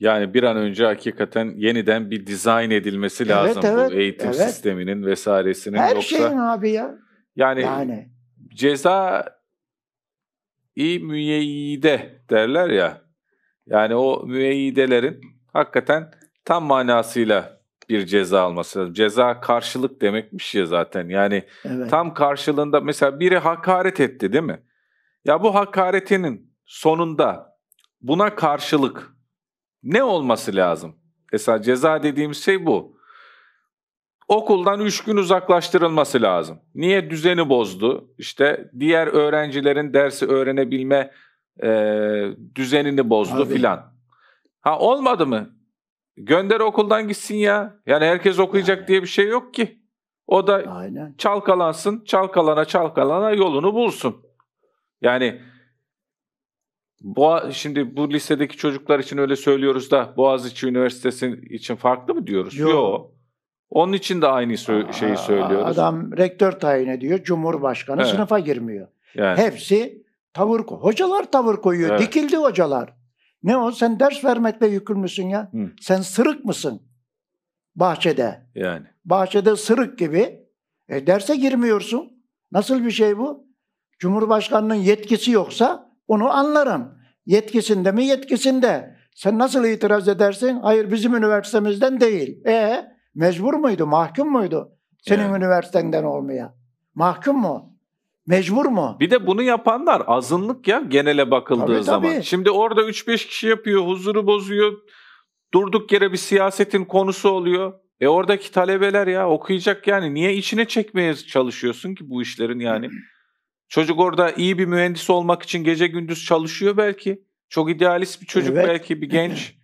Yani bir an önce hakikaten yeniden bir dizayn edilmesi evet, lazım evet, bu eğitim evet. sisteminin vesairesinin Her yoksa. şeyin abi ya. Yani, yani. ceza i müeyyide derler ya. Yani o müeyyidelerin hakikaten tam manasıyla bir ceza alması lazım. Ceza karşılık demekmiş ya zaten. Yani evet. tam karşılığında mesela biri hakaret etti değil mi? Ya bu hakaretinin sonunda buna karşılık ne olması lazım? Mesela ceza dediğimiz şey bu. Okuldan 3 gün uzaklaştırılması lazım. Niye düzeni bozdu? İşte diğer öğrencilerin dersi öğrenebilme e, düzenini bozdu filan. Ha olmadı mı? Gönder okuldan gitsin ya. Yani herkes okuyacak yani. diye bir şey yok ki. O da Aynen. çalkalansın, çalkalana çalkalana yolunu bulsun. Yani Boğa, şimdi bu lisedeki çocuklar için öyle söylüyoruz da Boğaziçi Üniversitesi için farklı mı diyoruz? Yok. Yo. Onun için de aynı sö- şeyi söylüyoruz. Adam rektör tayin ediyor, cumhurbaşkanı evet. sınıfa girmiyor. Yani. Hepsi tavır koyuyor. Hocalar tavır koyuyor. Evet. Dikildi hocalar. Ne o sen ders vermekle yükümlüsün ya. Hı. Sen sırık mısın? Bahçede. Yani. Bahçede sırık gibi. E, derse girmiyorsun. Nasıl bir şey bu? Cumhurbaşkanının yetkisi yoksa onu anlarım. Yetkisinde mi? Yetkisinde. Sen nasıl itiraz edersin? Hayır bizim üniversitemizden değil. E mecbur muydu? Mahkum muydu? Senin yani. üniversitenden olmaya. Mahkum mu? Mecbur mu? Bir de bunu yapanlar azınlık ya genele bakıldığı tabii, zaman. Tabii. Şimdi orada 3-5 kişi yapıyor, huzuru bozuyor. Durduk yere bir siyasetin konusu oluyor. E oradaki talebeler ya okuyacak yani niye içine çekmeye çalışıyorsun ki bu işlerin yani? Çocuk orada iyi bir mühendis olmak için gece gündüz çalışıyor belki. Çok idealist bir çocuk evet. belki bir genç.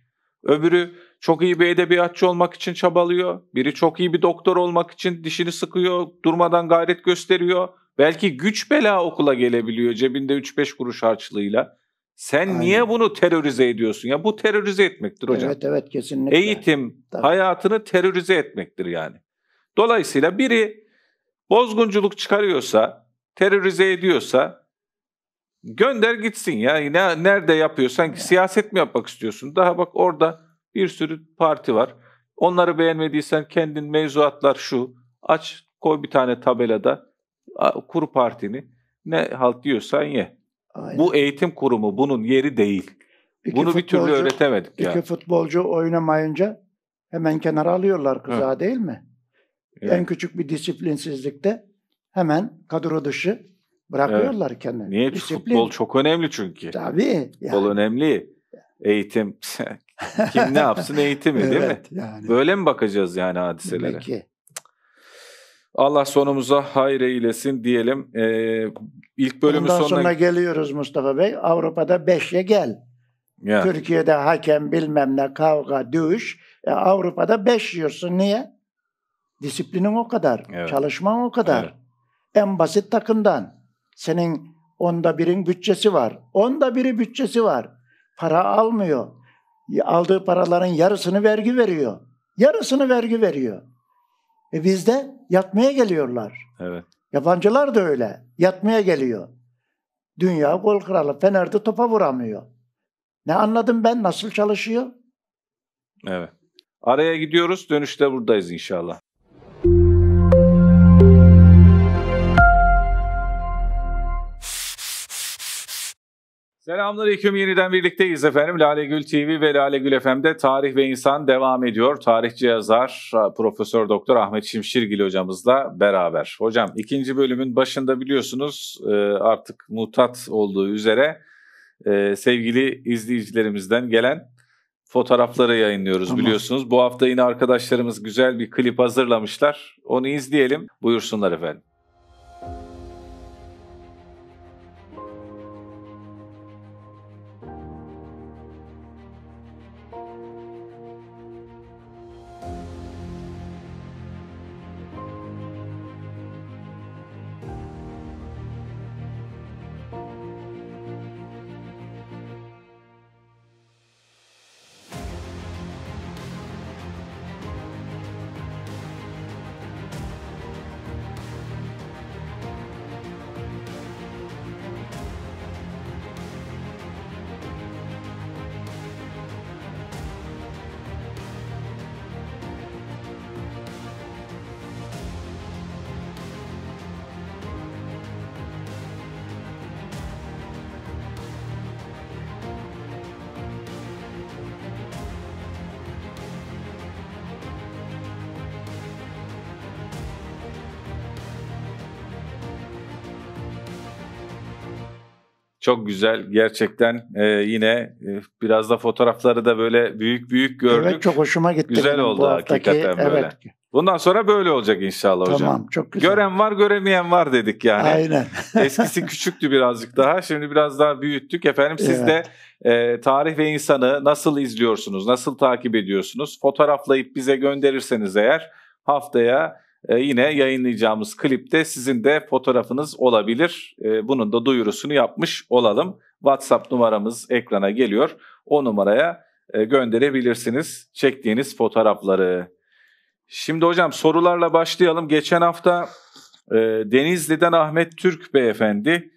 Öbürü çok iyi bir edebiyatçı olmak için çabalıyor. Biri çok iyi bir doktor olmak için dişini sıkıyor, durmadan gayret gösteriyor. Belki güç bela okula gelebiliyor cebinde 3-5 kuruş harçlığıyla. Sen Aynen. niye bunu terörize ediyorsun? Ya bu terörize etmektir hocam. Evet evet kesinlikle. Eğitim Tabii. hayatını terörize etmektir yani. Dolayısıyla biri bozgunculuk çıkarıyorsa terörize ediyorsa gönder gitsin ya. Ne, nerede yapıyorsan ki siyaset mi yapmak istiyorsun? Daha bak orada bir sürü parti var. Onları beğenmediysen kendin mevzuatlar şu. Aç koy bir tane tabelada kuru partini. Ne halt diyorsan ye. Aynen. Bu eğitim kurumu bunun yeri değil. Peki Bunu bir türlü öğretemedik iki ya. İki futbolcu oynamayınca hemen kenara alıyorlar kıza değil mi? Evet. En küçük bir disiplinsizlikte hemen kadro dışı bırakıyorlar evet. kendilerini. Niye? Disiplin. Futbol çok önemli çünkü. Tabii. Yani. Futbol önemli. Eğitim. Kim ne yapsın eğitimi evet, değil mi? Yani. Böyle mi bakacağız yani hadiselere? Peki. Allah sonumuza hayır eylesin diyelim. Ee, ilk bölümün Ondan sonuna... sonra geliyoruz Mustafa Bey. Avrupa'da beşe gel. Ya. Türkiye'de hakem bilmem ne kavga, dövüş. E, Avrupa'da beş yiyorsun. Niye? Disiplinin o kadar. Evet. Çalışman o kadar. Evet. En basit takımdan. Senin onda birin bütçesi var. Onda biri bütçesi var. Para almıyor. Aldığı paraların yarısını vergi veriyor. Yarısını vergi veriyor. E bizde yatmaya geliyorlar. Evet. Yabancılar da öyle. Yatmaya geliyor. Dünya gol kralı. Fener'de topa vuramıyor. Ne anladım ben? Nasıl çalışıyor? Evet. Araya gidiyoruz. Dönüşte buradayız inşallah. Selamünaleyküm yeniden birlikteyiz efendim. Lale Gül TV ve Lale Gül FM'de Tarih ve İnsan devam ediyor. Tarihçi yazar e, Profesör Doktor Ahmet Şimşirgil hocamızla beraber. Hocam ikinci bölümün başında biliyorsunuz e, artık mutat olduğu üzere e, sevgili izleyicilerimizden gelen fotoğrafları yayınlıyoruz tamam. biliyorsunuz. Bu hafta yine arkadaşlarımız güzel bir klip hazırlamışlar. Onu izleyelim. Buyursunlar efendim. Çok güzel gerçekten e, yine e, biraz da fotoğrafları da böyle büyük büyük gördük. Evet çok hoşuma gitti. Güzel oldu haftaki, hakikaten böyle. Evet. Bundan sonra böyle olacak inşallah tamam, hocam. Tamam çok güzel. Gören var göremeyen var dedik yani. Aynen. Eskisi küçüktü birazcık daha şimdi biraz daha büyüttük. Efendim siz evet. de e, tarih ve insanı nasıl izliyorsunuz, nasıl takip ediyorsunuz? Fotoğraflayıp bize gönderirseniz eğer haftaya ee, yine yayınlayacağımız klipte sizin de fotoğrafınız olabilir. Ee, bunun da duyurusunu yapmış olalım. WhatsApp numaramız ekrana geliyor. O numaraya e, gönderebilirsiniz çektiğiniz fotoğrafları. Şimdi hocam sorularla başlayalım. Geçen hafta e, Denizli'den Ahmet Türk beyefendi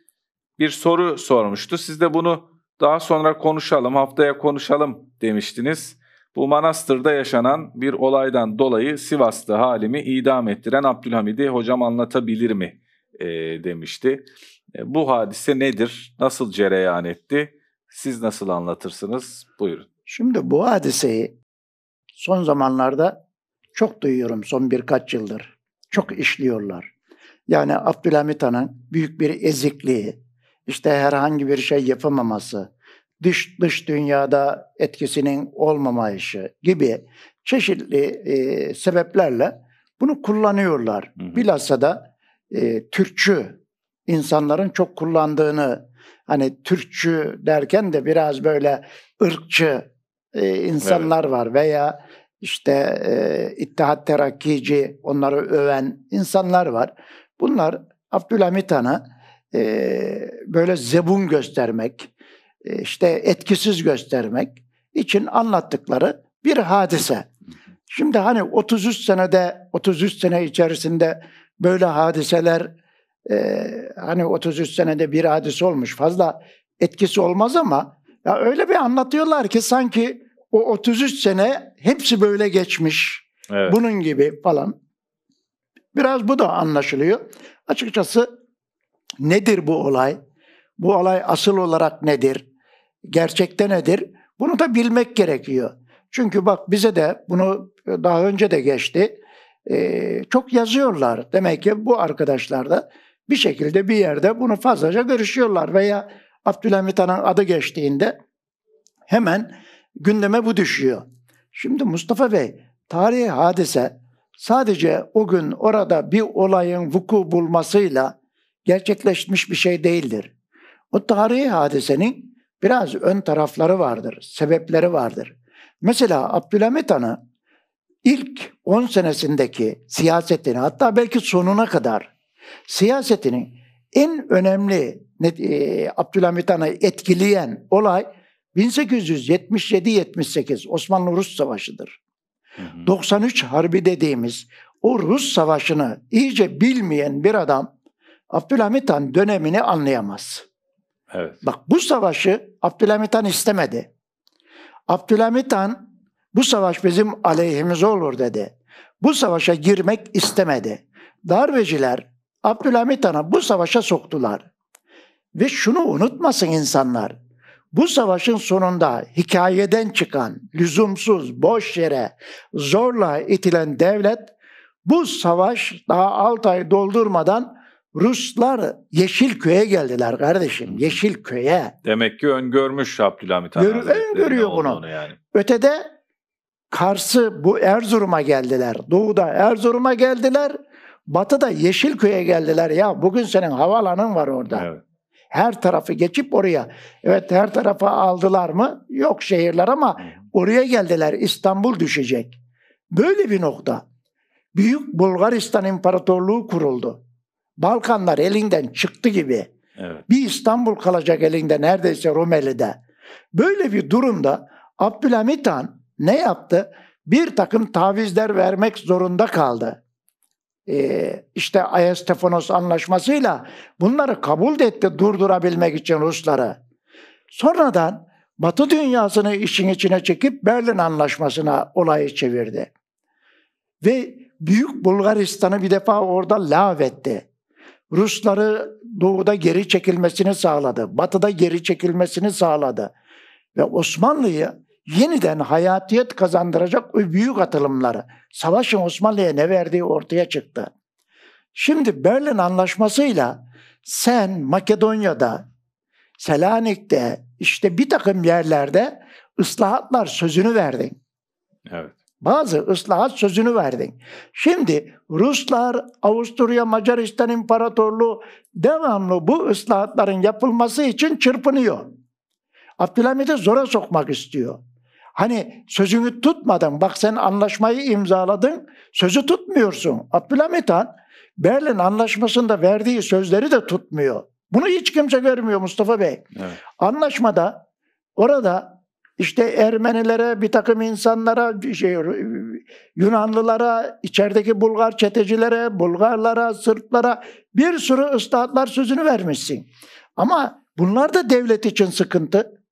bir soru sormuştu. Siz de bunu daha sonra konuşalım, haftaya konuşalım demiştiniz. Bu manastırda yaşanan bir olaydan dolayı Sivaslı halimi idam ettiren Abdülhamid'i hocam anlatabilir mi e, demişti. E, bu hadise nedir? Nasıl cereyan etti? Siz nasıl anlatırsınız? Buyurun. Şimdi bu hadiseyi son zamanlarda çok duyuyorum son birkaç yıldır. Çok işliyorlar. Yani Abdülhamit Han'ın büyük bir ezikliği, işte herhangi bir şey yapamaması, dış dış dünyada etkisinin olmamayışı gibi çeşitli e, sebeplerle bunu kullanıyorlar. Hı hı. Bilhassa da e, Türkçü insanların çok kullandığını hani Türkçü derken de biraz böyle ırkçı e, insanlar evet. var veya işte e, İttihat Terakkici onları öven insanlar var. Bunlar Abdülhamit Han'a e, böyle zebun göstermek, e, işte etkisiz göstermek için anlattıkları bir hadise. Şimdi hani 33 senede 33 sene içerisinde böyle hadiseler e, hani 33 senede bir hadise olmuş fazla etkisi olmaz ama ya öyle bir anlatıyorlar ki sanki o 33 sene hepsi böyle geçmiş. Evet. Bunun gibi falan. Biraz bu da anlaşılıyor. Açıkçası nedir bu olay? Bu olay asıl olarak nedir? gerçekte nedir? Bunu da bilmek gerekiyor. Çünkü bak bize de bunu daha önce de geçti. Ee, çok yazıyorlar. Demek ki bu arkadaşlar da bir şekilde bir yerde bunu fazlaca görüşüyorlar veya Abdülhamit Han'ın adı geçtiğinde hemen gündeme bu düşüyor. Şimdi Mustafa Bey, tarihi hadise sadece o gün orada bir olayın vuku bulmasıyla gerçekleşmiş bir şey değildir. O tarihi hadisenin biraz ön tarafları vardır, sebepleri vardır. Mesela Abdülhamit Han'ı ilk 10 senesindeki siyasetini hatta belki sonuna kadar siyasetinin en önemli e, Abdülhamit Han'ı etkileyen olay 1877-78 Osmanlı-Rus Savaşı'dır. Hı hı. 93 Harbi dediğimiz o Rus Savaşı'nı iyice bilmeyen bir adam Abdülhamit Han dönemini anlayamaz. Evet. Bak bu savaşı Abdülhamit Han istemedi. Abdülhamit Han bu savaş bizim aleyhimize olur dedi. Bu savaşa girmek istemedi. Darbeciler Abdülhamit Han'a bu savaşa soktular. Ve şunu unutmasın insanlar. Bu savaşın sonunda hikayeden çıkan, lüzumsuz, boş yere zorla itilen devlet bu savaş daha 6 ay doldurmadan Ruslar Yeşilköy'e geldiler kardeşim. Yeşilköy'e. Demek ki öngörmüş Abdülhamit Han Gör, Görüyor bunu. Yani. Ötede Kars'ı bu Erzurum'a geldiler. Doğu'da Erzurum'a geldiler. Batı'da Yeşilköy'e geldiler. Ya bugün senin havalanın var orada. Evet. Her tarafı geçip oraya. Evet her tarafa aldılar mı? Yok şehirler ama oraya geldiler. İstanbul düşecek. Böyle bir nokta. Büyük Bulgaristan İmparatorluğu kuruldu. Balkanlar elinden çıktı gibi. Evet. Bir İstanbul kalacak elinde neredeyse Rumeli'de. Böyle bir durumda Abdülhamit Han ne yaptı? Bir takım tavizler vermek zorunda kaldı. Ee, işte Ayestefanos anlaşmasıyla bunları kabul etti durdurabilmek için Rusları. Sonradan Batı dünyasını işin içine çekip Berlin Anlaşması'na olayı çevirdi. Ve Büyük Bulgaristan'ı bir defa orada lağvetti. Rusları doğuda geri çekilmesini sağladı. Batıda geri çekilmesini sağladı. Ve Osmanlı'yı yeniden hayatiyet kazandıracak o büyük atılımları, savaşın Osmanlı'ya ne verdiği ortaya çıktı. Şimdi Berlin Anlaşması'yla sen Makedonya'da, Selanik'te, işte bir takım yerlerde ıslahatlar sözünü verdin. Evet. Bazı ıslahat sözünü verdin. Şimdi Ruslar, Avusturya, Macaristan İmparatorluğu devamlı bu ıslahatların yapılması için çırpınıyor. Abdülhamid'i zora sokmak istiyor. Hani sözünü tutmadın, bak sen anlaşmayı imzaladın, sözü tutmuyorsun. Abdülhamit Han Berlin Anlaşması'nda verdiği sözleri de tutmuyor. Bunu hiç kimse görmüyor Mustafa Bey. Evet. Anlaşmada orada işte Ermenilere, bir takım insanlara, şey, Yunanlılara, içerideki Bulgar çetecilere, Bulgarlara, Sırplara bir sürü ıslahatlar sözünü vermişsin. Ama bunlar da devlet için sıkıntı.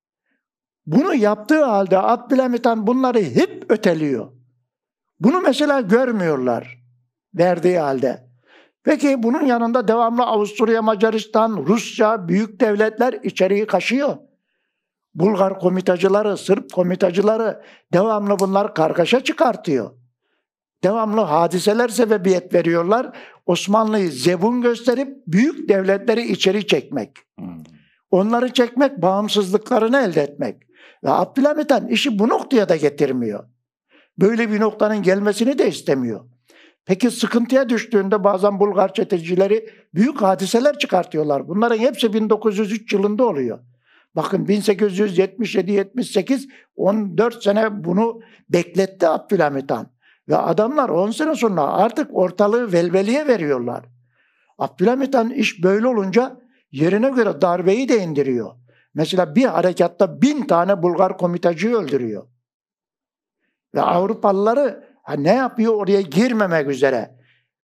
Bunu yaptığı halde Abdülhamit Han bunları hep öteliyor. Bunu mesela görmüyorlar verdiği halde. Peki bunun yanında devamlı Avusturya, Macaristan, Rusya, büyük devletler içeriği kaşıyor. Bulgar komitacıları, Sırp komitacıları devamlı bunlar kargaşa çıkartıyor. Devamlı hadiseler sebebiyet veriyorlar. Osmanlı'yı zebun gösterip büyük devletleri içeri çekmek. Hmm. Onları çekmek, bağımsızlıklarını elde etmek. Ve Abdülhamit Han işi bu noktaya da getirmiyor. Böyle bir noktanın gelmesini de istemiyor. Peki sıkıntıya düştüğünde bazen Bulgar çetecileri büyük hadiseler çıkartıyorlar. Bunların hepsi 1903 yılında oluyor. Bakın 1877-78 14 sene bunu bekletti Abdülhamit Han. Ve adamlar 10 sene sonra artık ortalığı velveliye veriyorlar. Abdülhamit Han iş böyle olunca yerine göre darbeyi de indiriyor. Mesela bir harekatta bin tane Bulgar komitacıyı öldürüyor. Ve Avrupalıları ha ne yapıyor oraya girmemek üzere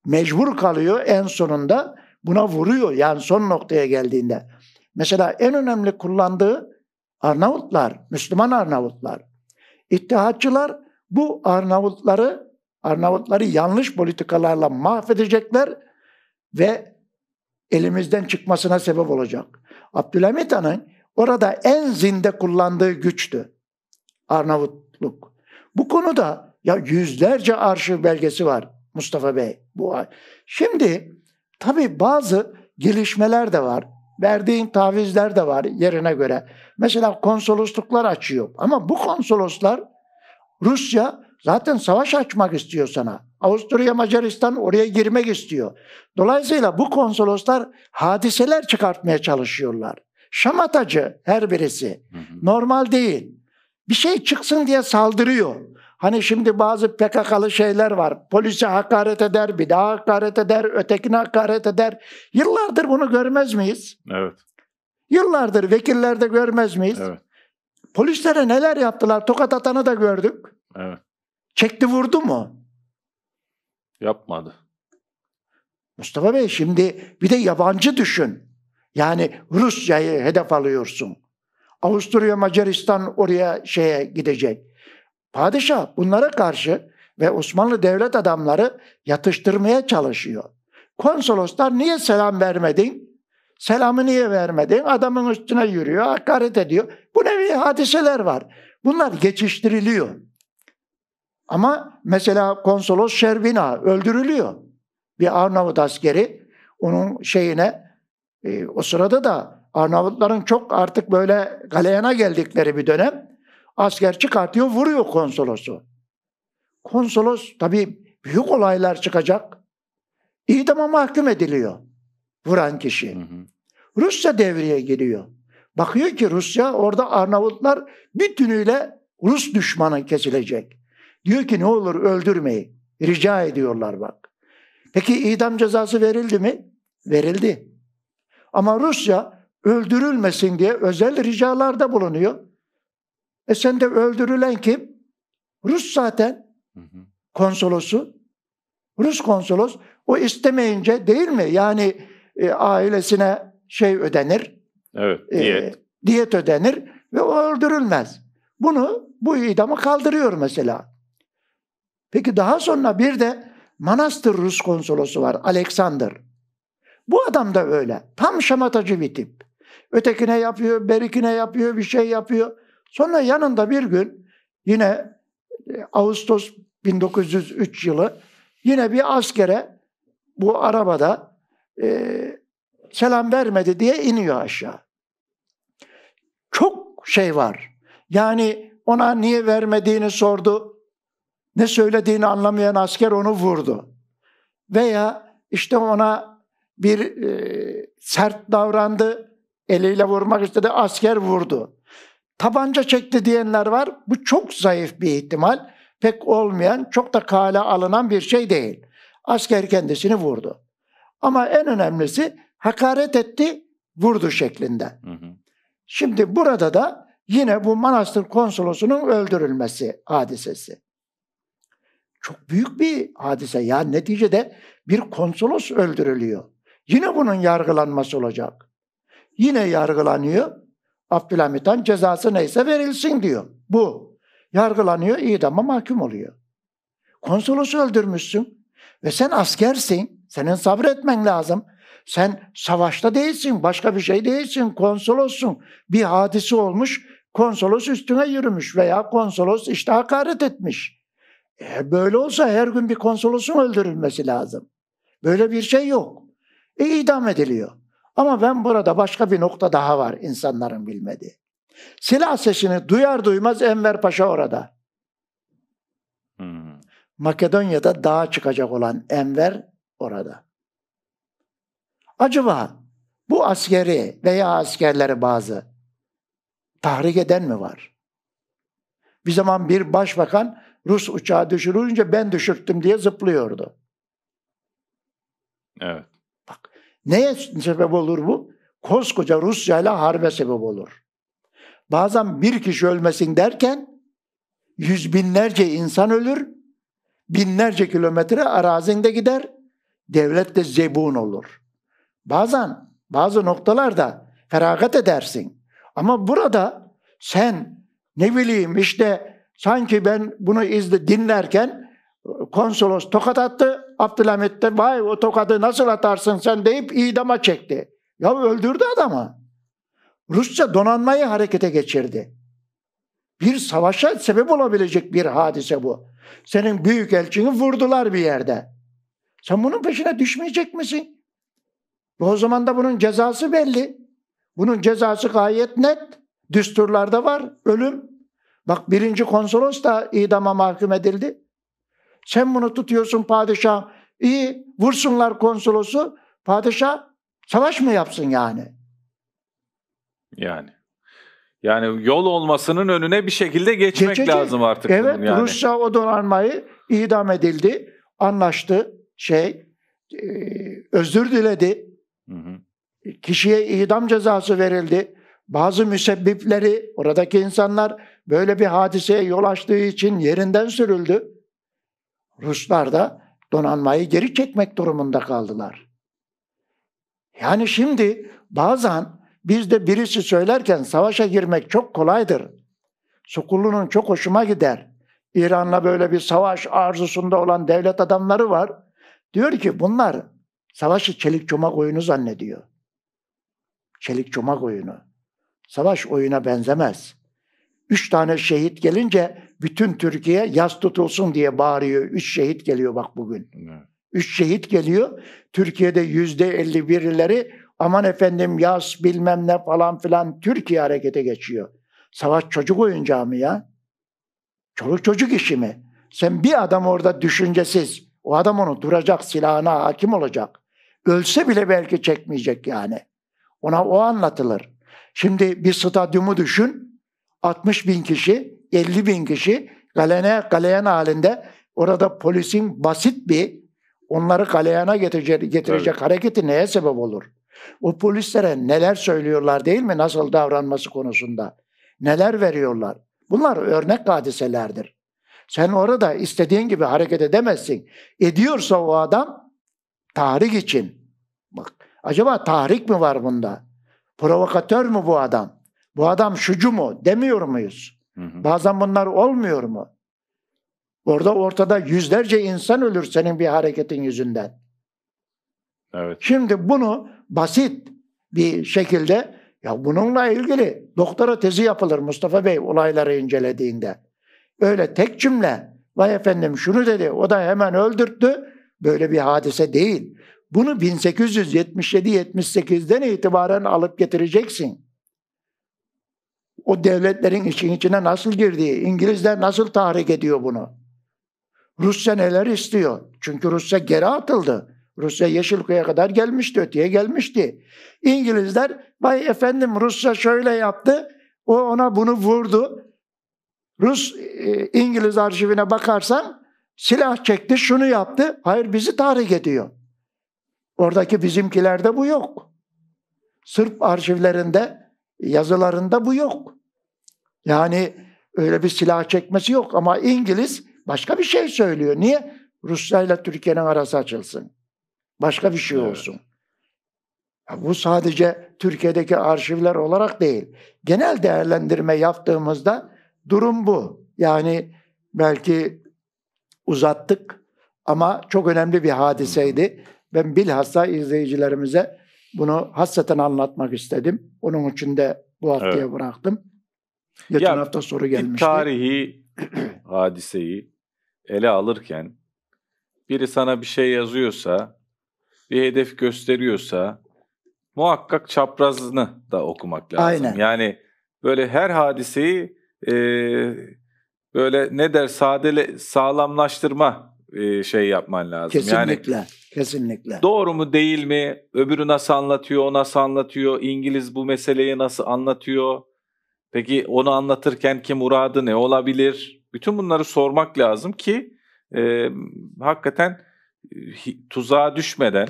mecbur kalıyor en sonunda buna vuruyor yani son noktaya geldiğinde. Mesela en önemli kullandığı Arnavutlar, Müslüman Arnavutlar. İttihatçılar bu Arnavutları Arnavutları yanlış politikalarla mahvedecekler ve elimizden çıkmasına sebep olacak. Abdülhamit Han'ın orada en zinde kullandığı güçtü. Arnavutluk. Bu konuda ya yüzlerce arşiv belgesi var Mustafa Bey. Bu ay. Şimdi tabii bazı gelişmeler de var verdiğin tavizler de var yerine göre. Mesela konsolosluklar açıyor. Ama bu konsoloslar Rusya zaten savaş açmak istiyor sana. Avusturya Macaristan oraya girmek istiyor. Dolayısıyla bu konsoloslar hadiseler çıkartmaya çalışıyorlar. Şamatacı her birisi. Normal değil. Bir şey çıksın diye saldırıyor. Hani şimdi bazı PKK'lı şeyler var. Polise hakaret eder, bir daha hakaret eder, ötekine hakaret eder. Yıllardır bunu görmez miyiz? Evet. Yıllardır vekillerde görmez miyiz? Evet. Polislere neler yaptılar? Tokat atanı da gördük. Evet. Çekti vurdu mu? Yapmadı. Mustafa Bey şimdi bir de yabancı düşün. Yani Rusya'yı hedef alıyorsun. Avusturya Macaristan oraya şeye gidecek. Padişah bunlara karşı ve Osmanlı devlet adamları yatıştırmaya çalışıyor. Konsoloslar niye selam vermedin? Selamı niye vermedin? Adamın üstüne yürüyor, hakaret ediyor. Bu nevi hadiseler var. Bunlar geçiştiriliyor. Ama mesela konsolos Şervina öldürülüyor. Bir Arnavut askeri onun şeyine e, o sırada da Arnavutların çok artık böyle galeyana geldikleri bir dönem Asker çıkartıyor vuruyor konsolosu. Konsolos tabii büyük olaylar çıkacak. İdama mahkum ediliyor vuran kişi. Hı hı. Rusya devreye giriyor. Bakıyor ki Rusya orada Arnavutlar bütünüyle Rus düşmanı kesilecek. Diyor ki ne olur öldürmeyi Rica ediyorlar bak. Peki idam cezası verildi mi? Verildi. Ama Rusya öldürülmesin diye özel ricalarda bulunuyor. E sen de öldürülen kim? Rus zaten. Konsolosu. Rus konsolos. O istemeyince değil mi? Yani e, ailesine şey ödenir. Evet, e, diyet. E, diyet ödenir ve o öldürülmez. Bunu bu idamı kaldırıyor mesela. Peki daha sonra bir de Manastır Rus konsolosu var Alexander. Bu adam da öyle. Tam şamatacı bir tip. Ötekine yapıyor, berikine yapıyor, bir şey yapıyor. Sonra yanında bir gün yine e, Ağustos 1903 yılı yine bir askere bu arabada e, selam vermedi diye iniyor aşağı. Çok şey var. Yani ona niye vermediğini sordu. Ne söylediğini anlamayan asker onu vurdu. Veya işte ona bir e, sert davrandı. Eliyle vurmak istedi asker vurdu tabanca çekti diyenler var. Bu çok zayıf bir ihtimal. Pek olmayan, çok da kale alınan bir şey değil. Asker kendisini vurdu. Ama en önemlisi hakaret etti, vurdu şeklinde. Hı hı. Şimdi burada da yine bu manastır konsolosunun öldürülmesi hadisesi. Çok büyük bir hadise. Ya neticede bir konsolos öldürülüyor. Yine bunun yargılanması olacak. Yine yargılanıyor. Abdülhamit cezası neyse verilsin diyor. Bu. Yargılanıyor, idama mahkum oluyor. Konsolosu öldürmüşsün ve sen askersin. Senin sabretmen lazım. Sen savaşta değilsin, başka bir şey değilsin, konsolossun. Bir hadisi olmuş, konsolos üstüne yürümüş veya konsolos işte hakaret etmiş. Eğer böyle olsa her gün bir konsolosun öldürülmesi lazım. Böyle bir şey yok. E, idam ediliyor. Ama ben burada başka bir nokta daha var insanların bilmediği. Silah sesini duyar duymaz Enver Paşa orada. Hmm. Makedonya'da dağa çıkacak olan Enver orada. Acaba bu askeri veya askerleri bazı tahrik eden mi var? Bir zaman bir başbakan Rus uçağı düşürülünce ben düşürttüm diye zıplıyordu. Evet. Neye sebep olur bu? Koskoca Rusya ile harbe sebep olur. Bazen bir kişi ölmesin derken yüz binlerce insan ölür, binlerce kilometre arazinde gider, devlet de zebun olur. Bazen bazı noktalarda feragat edersin. Ama burada sen ne bileyim işte sanki ben bunu izle dinlerken konsolos tokat attı, Abdülhamit de vay o tokadı nasıl atarsın sen deyip idama çekti. Ya öldürdü adamı. Rusça donanmayı harekete geçirdi. Bir savaşa sebep olabilecek bir hadise bu. Senin büyük elçini vurdular bir yerde. Sen bunun peşine düşmeyecek misin? Ve o zaman da bunun cezası belli. Bunun cezası gayet net. Düsturlarda var ölüm. Bak birinci konsolos da idama mahkum edildi. Sen bunu tutuyorsun padişah. İyi vursunlar konsolosu. Padişah savaş mı yapsın yani? Yani. Yani yol olmasının önüne bir şekilde geçmek Geçecek. lazım artık. Evet yani. Rusya o donanmayı idam edildi. Anlaştı şey e, özür diledi. Hı hı. E, kişiye idam cezası verildi. Bazı müsebbipleri oradaki insanlar böyle bir hadiseye yol açtığı için yerinden sürüldü. Ruslar da donanmayı geri çekmek durumunda kaldılar. Yani şimdi bazen bizde birisi söylerken savaşa girmek çok kolaydır. Sukullu'nun çok hoşuma gider. İran'la böyle bir savaş arzusunda olan devlet adamları var. Diyor ki bunlar savaşı çelik çomak oyunu zannediyor. Çelik çomak oyunu. Savaş oyuna benzemez. Üç tane şehit gelince bütün Türkiye yaz tutulsun diye bağırıyor. Üç şehit geliyor bak bugün. Üç şehit geliyor. Türkiye'de yüzde elli birileri aman efendim yaz bilmem ne falan filan Türkiye harekete geçiyor. Savaş çocuk oyuncağı mı ya? Çoluk çocuk işi mi? Sen bir adam orada düşüncesiz. O adam onu duracak, silahına hakim olacak. Ölse bile belki çekmeyecek yani. Ona o anlatılır. Şimdi bir stadyumu düşün. 60 bin kişi 50 bin kişi galene, galeyen halinde orada polisin basit bir onları galeyana getirecek, getirecek evet. hareketi neye sebep olur? O polislere neler söylüyorlar değil mi nasıl davranması konusunda? Neler veriyorlar? Bunlar örnek hadiselerdir. Sen orada istediğin gibi hareket edemezsin. Ediyorsa o adam tahrik için. Bak acaba tahrik mi var bunda? Provokatör mü bu adam? Bu adam şucu mu? Demiyor muyuz? Hı hı. Bazen bunlar olmuyor mu? Orada ortada yüzlerce insan ölür senin bir hareketin yüzünden. Evet. Şimdi bunu basit bir şekilde ya bununla ilgili doktora tezi yapılır Mustafa Bey olayları incelediğinde. Öyle tek cümle vay efendim şunu dedi o da hemen öldürttü böyle bir hadise değil. Bunu 1877-78'den itibaren alıp getireceksin o devletlerin işin içine nasıl girdiği, İngilizler nasıl tahrik ediyor bunu? Rusya neler istiyor? Çünkü Rusya geri atıldı. Rusya Yeşilköy'e kadar gelmişti, öteye gelmişti. İngilizler, vay efendim Rusya şöyle yaptı, o ona bunu vurdu. Rus e, İngiliz arşivine bakarsan silah çekti, şunu yaptı. Hayır bizi tahrik ediyor. Oradaki bizimkilerde bu yok. Sırp arşivlerinde yazılarında bu yok. Yani öyle bir silah çekmesi yok ama İngiliz başka bir şey söylüyor. Niye? Rusya ile Türkiye'nin arası açılsın. Başka bir şey olsun. Ya bu sadece Türkiye'deki arşivler olarak değil. Genel değerlendirme yaptığımızda durum bu. Yani belki uzattık ama çok önemli bir hadiseydi. Ben bilhassa izleyicilerimize bunu hasreten anlatmak istedim. Onun için de bu haftaya evet. bıraktım. Geçen ya, hafta soru gelmişti. Tarihi hadiseyi ele alırken biri sana bir şey yazıyorsa, bir hedef gösteriyorsa muhakkak çaprazını da okumak lazım. Aynen. Yani böyle her hadiseyi e, böyle ne der sadele sağlamlaştırma e, şey yapman lazım. Kesinlikle. Yani Kesinlikle. Doğru mu değil mi? Öbürü nasıl anlatıyor, o nasıl anlatıyor? İngiliz bu meseleyi nasıl anlatıyor? Peki onu anlatırken ki muradı ne olabilir? Bütün bunları sormak lazım ki e, hakikaten tuzağa düşmeden,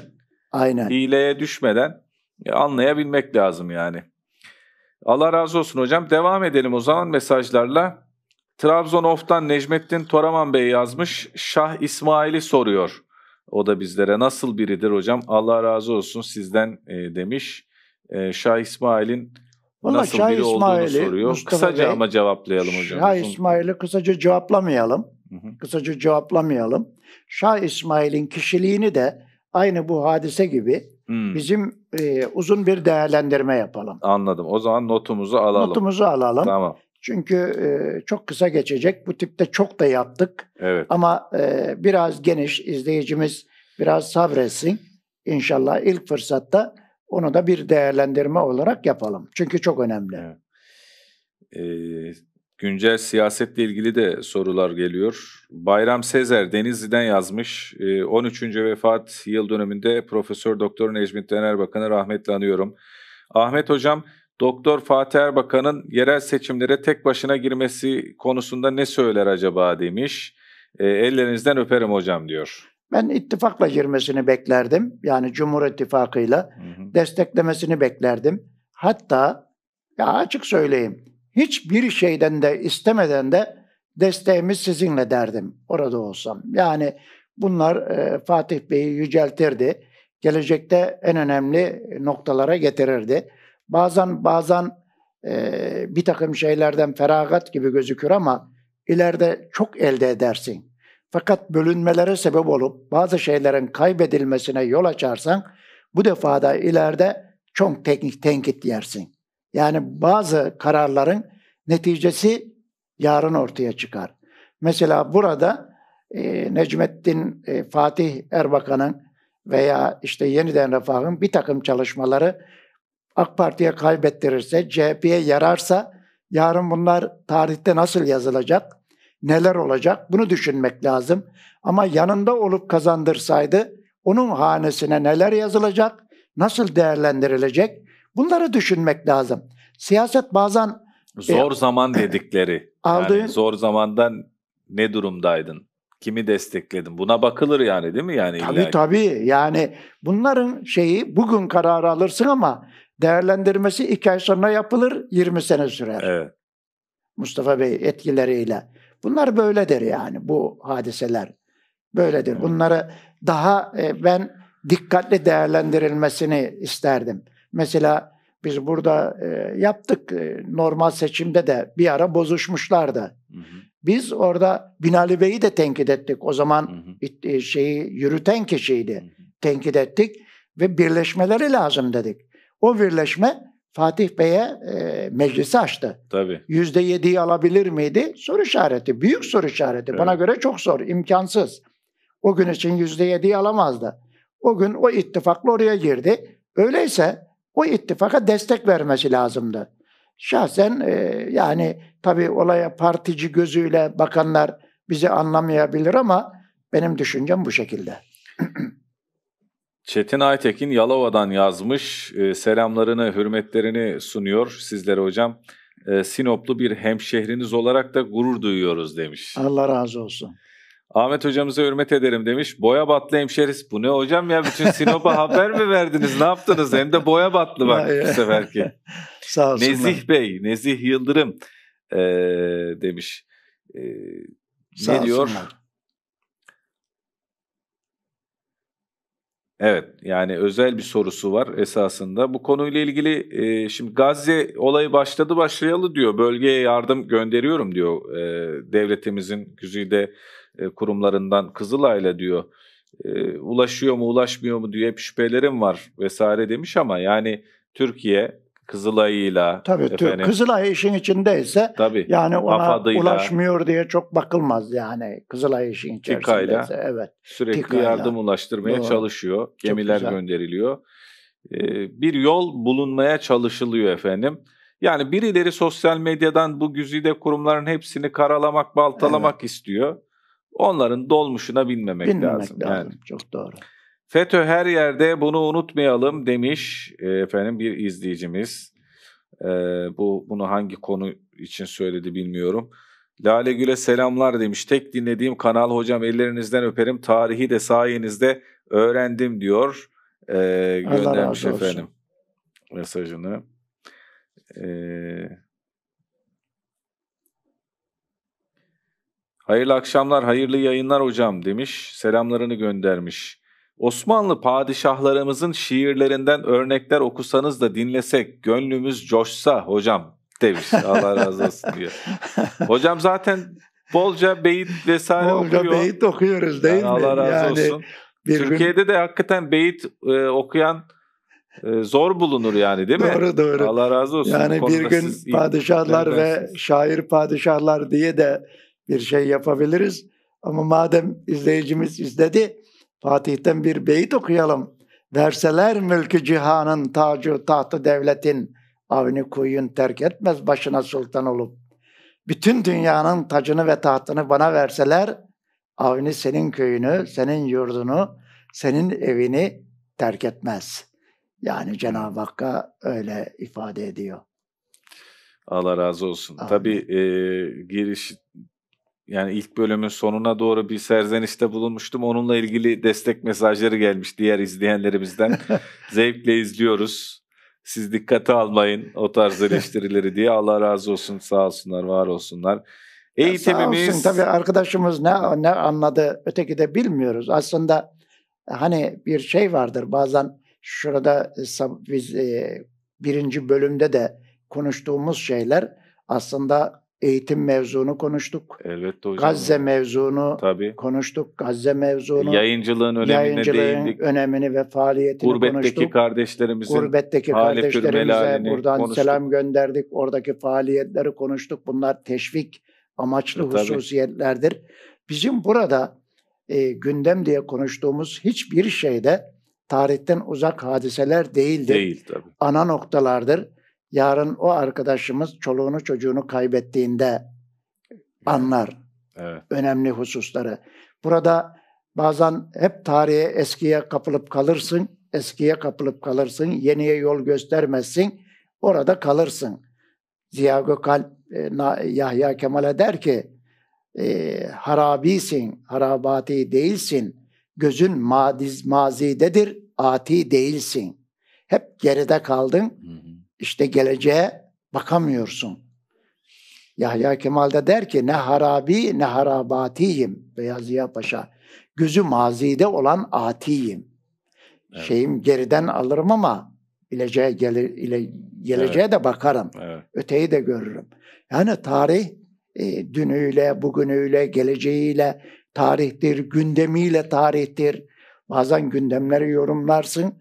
Aynen. hileye düşmeden e, anlayabilmek lazım yani. Allah razı olsun hocam. Devam edelim o zaman mesajlarla. Trabzon Of'tan Necmettin Toraman Bey yazmış. Şah İsmail'i soruyor. O da bizlere nasıl biridir hocam? Allah razı olsun sizden e, demiş. E, Şah İsmail'in Vallahi nasıl Şah biri İsmail'i, olduğunu soruyor. Mustafa kısaca Bey, ama cevaplayalım hocam. Şah İsmail'i kısaca cevaplamayalım. Hı hı. Kısaca cevaplamayalım. Şah İsmail'in kişiliğini de aynı bu hadise gibi hmm. bizim e, uzun bir değerlendirme yapalım. Anladım. O zaman notumuzu alalım. Notumuzu alalım. Tamam. Çünkü e, çok kısa geçecek. Bu tipte çok da yaptık. Evet. Ama e, biraz geniş izleyicimiz biraz sabretsin. İnşallah ilk fırsatta onu da bir değerlendirme olarak yapalım. Çünkü çok önemli. Evet. Ee, güncel siyasetle ilgili de sorular geliyor. Bayram Sezer Denizli'den yazmış. 13. E, vefat yıl dönümünde Profesör Doktor Necmettin Erbakan'ı rahmetle anıyorum. Ahmet Hocam Doktor Fatih Erbakan'ın yerel seçimlere tek başına girmesi konusunda ne söyler acaba demiş. E, ellerinizden öperim hocam diyor. Ben ittifakla girmesini beklerdim. Yani Cumhur İttifakı'yla hı hı. desteklemesini beklerdim. Hatta ya açık söyleyeyim hiçbir şeyden de istemeden de desteğimiz sizinle derdim orada olsam. Yani bunlar e, Fatih Bey'i yüceltirdi. Gelecekte en önemli noktalara getirirdi. Bazen bazen e, bir takım şeylerden feragat gibi gözükür ama ileride çok elde edersin. Fakat bölünmelere sebep olup bazı şeylerin kaybedilmesine yol açarsan bu defa da ileride çok teknik tenkit yersin. Yani bazı kararların neticesi yarın ortaya çıkar. Mesela burada e, Necmettin e, Fatih Erbakan'ın veya işte yeniden refahın bir takım çalışmaları AK Parti'ye kaybettirirse, CHP'ye yararsa yarın bunlar tarihte nasıl yazılacak, neler olacak bunu düşünmek lazım. Ama yanında olup kazandırsaydı onun hanesine neler yazılacak, nasıl değerlendirilecek bunları düşünmek lazım. Siyaset bazen e, zor e, zaman dedikleri. Aldığın, yani zor zamandan ne durumdaydın? Kimi destekledin? Buna bakılır yani değil mi yani? Tabii illaki. tabii. Yani bunların şeyi bugün kararı alırsın ama değerlendirmesi iki ay sonra yapılır, 20 sene sürer. Evet. Mustafa Bey etkileriyle. Bunlar böyledir yani bu hadiseler. Böyledir. Evet. Bunları daha e, ben dikkatli değerlendirilmesini isterdim. Mesela biz burada e, yaptık e, normal seçimde de bir ara bozuşmuşlardı. Hı hı. Biz orada Binali Bey'i de tenkit ettik. O zaman hı hı. E, şeyi yürüten kişiydi. Hı hı. Tenkit ettik ve birleşmeleri lazım dedik. O birleşme Fatih Bey'e e, meclisi açtı. Tabii. Yüzde yediyi alabilir miydi? Soru işareti. Büyük soru işareti. Evet. Bana göre çok zor, imkansız. O gün için yüzde yediyi alamazdı. O gün o ittifakla oraya girdi. Öyleyse o ittifaka destek vermesi lazımdı. Şahsen e, yani tabii olaya partici gözüyle bakanlar bizi anlamayabilir ama benim düşüncem bu şekilde. Çetin Aytekin Yalova'dan yazmış. E, selamlarını, hürmetlerini sunuyor sizlere hocam. E, Sinoplu bir hemşehriniz olarak da gurur duyuyoruz demiş. Allah razı olsun. Ahmet hocamıza hürmet ederim demiş. Boya batlı hemşeriz. Bu ne hocam ya bütün Sinop'a haber mi verdiniz? Ne yaptınız? Hem de boya batlı bak bu seferki. Sağ olsunlar. Nezih Bey, Nezih Yıldırım e, demiş. E, Sağ ne olsunlar. diyor? Evet yani özel bir sorusu var esasında. Bu konuyla ilgili e, şimdi Gazze olayı başladı başlayalı diyor. Bölgeye yardım gönderiyorum diyor e, devletimizin güzide e, kurumlarından Kızılay'la diyor. E, ulaşıyor mu ulaşmıyor mu diye hep şüphelerim var vesaire demiş ama yani Türkiye Kızılay'ıyla. Tabii efendim, Kızılay işin içindeyse tabii, yani ona Afadıyla, ulaşmıyor diye çok bakılmaz yani Kızılay işin içerisindeyse. Tikayla, evet. Sürekli tikayla. yardım ulaştırmaya Doğru. çalışıyor. Gemiler gönderiliyor. Ee, bir yol bulunmaya çalışılıyor efendim. Yani birileri sosyal medyadan bu güzide kurumların hepsini karalamak, baltalamak evet. istiyor. Onların dolmuşuna binmemek, binmemek lazım. lazım. Yani. Çok doğru. FETÖ her yerde bunu unutmayalım demiş e, efendim bir izleyicimiz. E, bu bunu hangi konu için söyledi bilmiyorum. Lale Gül'e selamlar demiş. Tek dinlediğim kanal hocam ellerinizden öperim. Tarihi de sayenizde öğrendim diyor. E, göndermiş efendim mesajını. E, hayırlı akşamlar, hayırlı yayınlar hocam demiş. Selamlarını göndermiş. Osmanlı padişahlarımızın şiirlerinden örnekler okusanız da dinlesek gönlümüz coşsa hocam demiş. Allah razı olsun diyor. Hocam zaten bolca beyit vesaire bolca okuyor. Bolca beyit okuyoruz değil yani mi? Allah razı yani olsun. Bir Türkiye'de gün... de hakikaten beyit e, okuyan e, zor bulunur yani değil mi? Doğru doğru. Allah razı olsun. Yani bir gün padişahlar ve şair padişahlar diye de bir şey yapabiliriz. Ama madem izleyicimiz izledi Fatih'ten bir beyit okuyalım. Verseler mülkü cihanın tacı tahtı devletin avni kuyun terk etmez başına sultan olup. Bütün dünyanın tacını ve tahtını bana verseler avni senin köyünü, senin yurdunu, senin evini terk etmez. Yani Cenab-ı Hakk'a öyle ifade ediyor. Allah razı olsun. Amin. Tabii e, giriş yani ilk bölümün sonuna doğru bir serzenişte bulunmuştum. Onunla ilgili destek mesajları gelmiş diğer izleyenlerimizden. Zevkle izliyoruz. Siz dikkate almayın o tarz eleştirileri diye. Allah razı olsun sağ olsunlar var olsunlar. Eğitimimiz... Sağ olsun tabii arkadaşımız ne, ne anladı öteki de bilmiyoruz. Aslında hani bir şey vardır bazen şurada e, biz e, birinci bölümde de konuştuğumuz şeyler aslında eğitim mevzunu konuştuk. Elbette hocam. Gazze mevzunu Tabii. konuştuk. Gazze mevzunu. Yayıncılığın önemine yayıncılığın değindik. önemini ve faaliyetini Gurbetteki konuştuk. Gurbetteki kardeşlerimizin Gurbetteki kardeşlerimize buradan konuştuk. selam gönderdik. Oradaki faaliyetleri konuştuk. Bunlar teşvik amaçlı e, Tabii. hususiyetlerdir. Bizim burada e, gündem diye konuştuğumuz hiçbir şeyde tarihten uzak hadiseler değildir. Değil tabii. Ana noktalardır yarın o arkadaşımız çoluğunu çocuğunu kaybettiğinde anlar evet. önemli hususları. Burada bazen hep tarihe eskiye kapılıp kalırsın, eskiye kapılıp kalırsın, yeniye yol göstermezsin, orada kalırsın. Ziya Gökalp, e, Yahya Kemal'e der ki, e, harabisin, harabati değilsin, gözün madiz, mazidedir, ati değilsin. Hep geride kaldın, hı hı işte geleceğe bakamıyorsun. Yahya Kemal de der ki ne harabi ne harabatiyim Beyazıya Paşa. Gözü mazide olan atiyim. Evet. Şeyim geriden alırım ama ileceğe gelir, ile, geleceğe evet. de bakarım. Evet. Öteyi de görürüm. Yani tarih e, dünüyle, bugünüyle, geleceğiyle tarihtir, gündemiyle tarihtir. Bazen gündemleri yorumlarsın.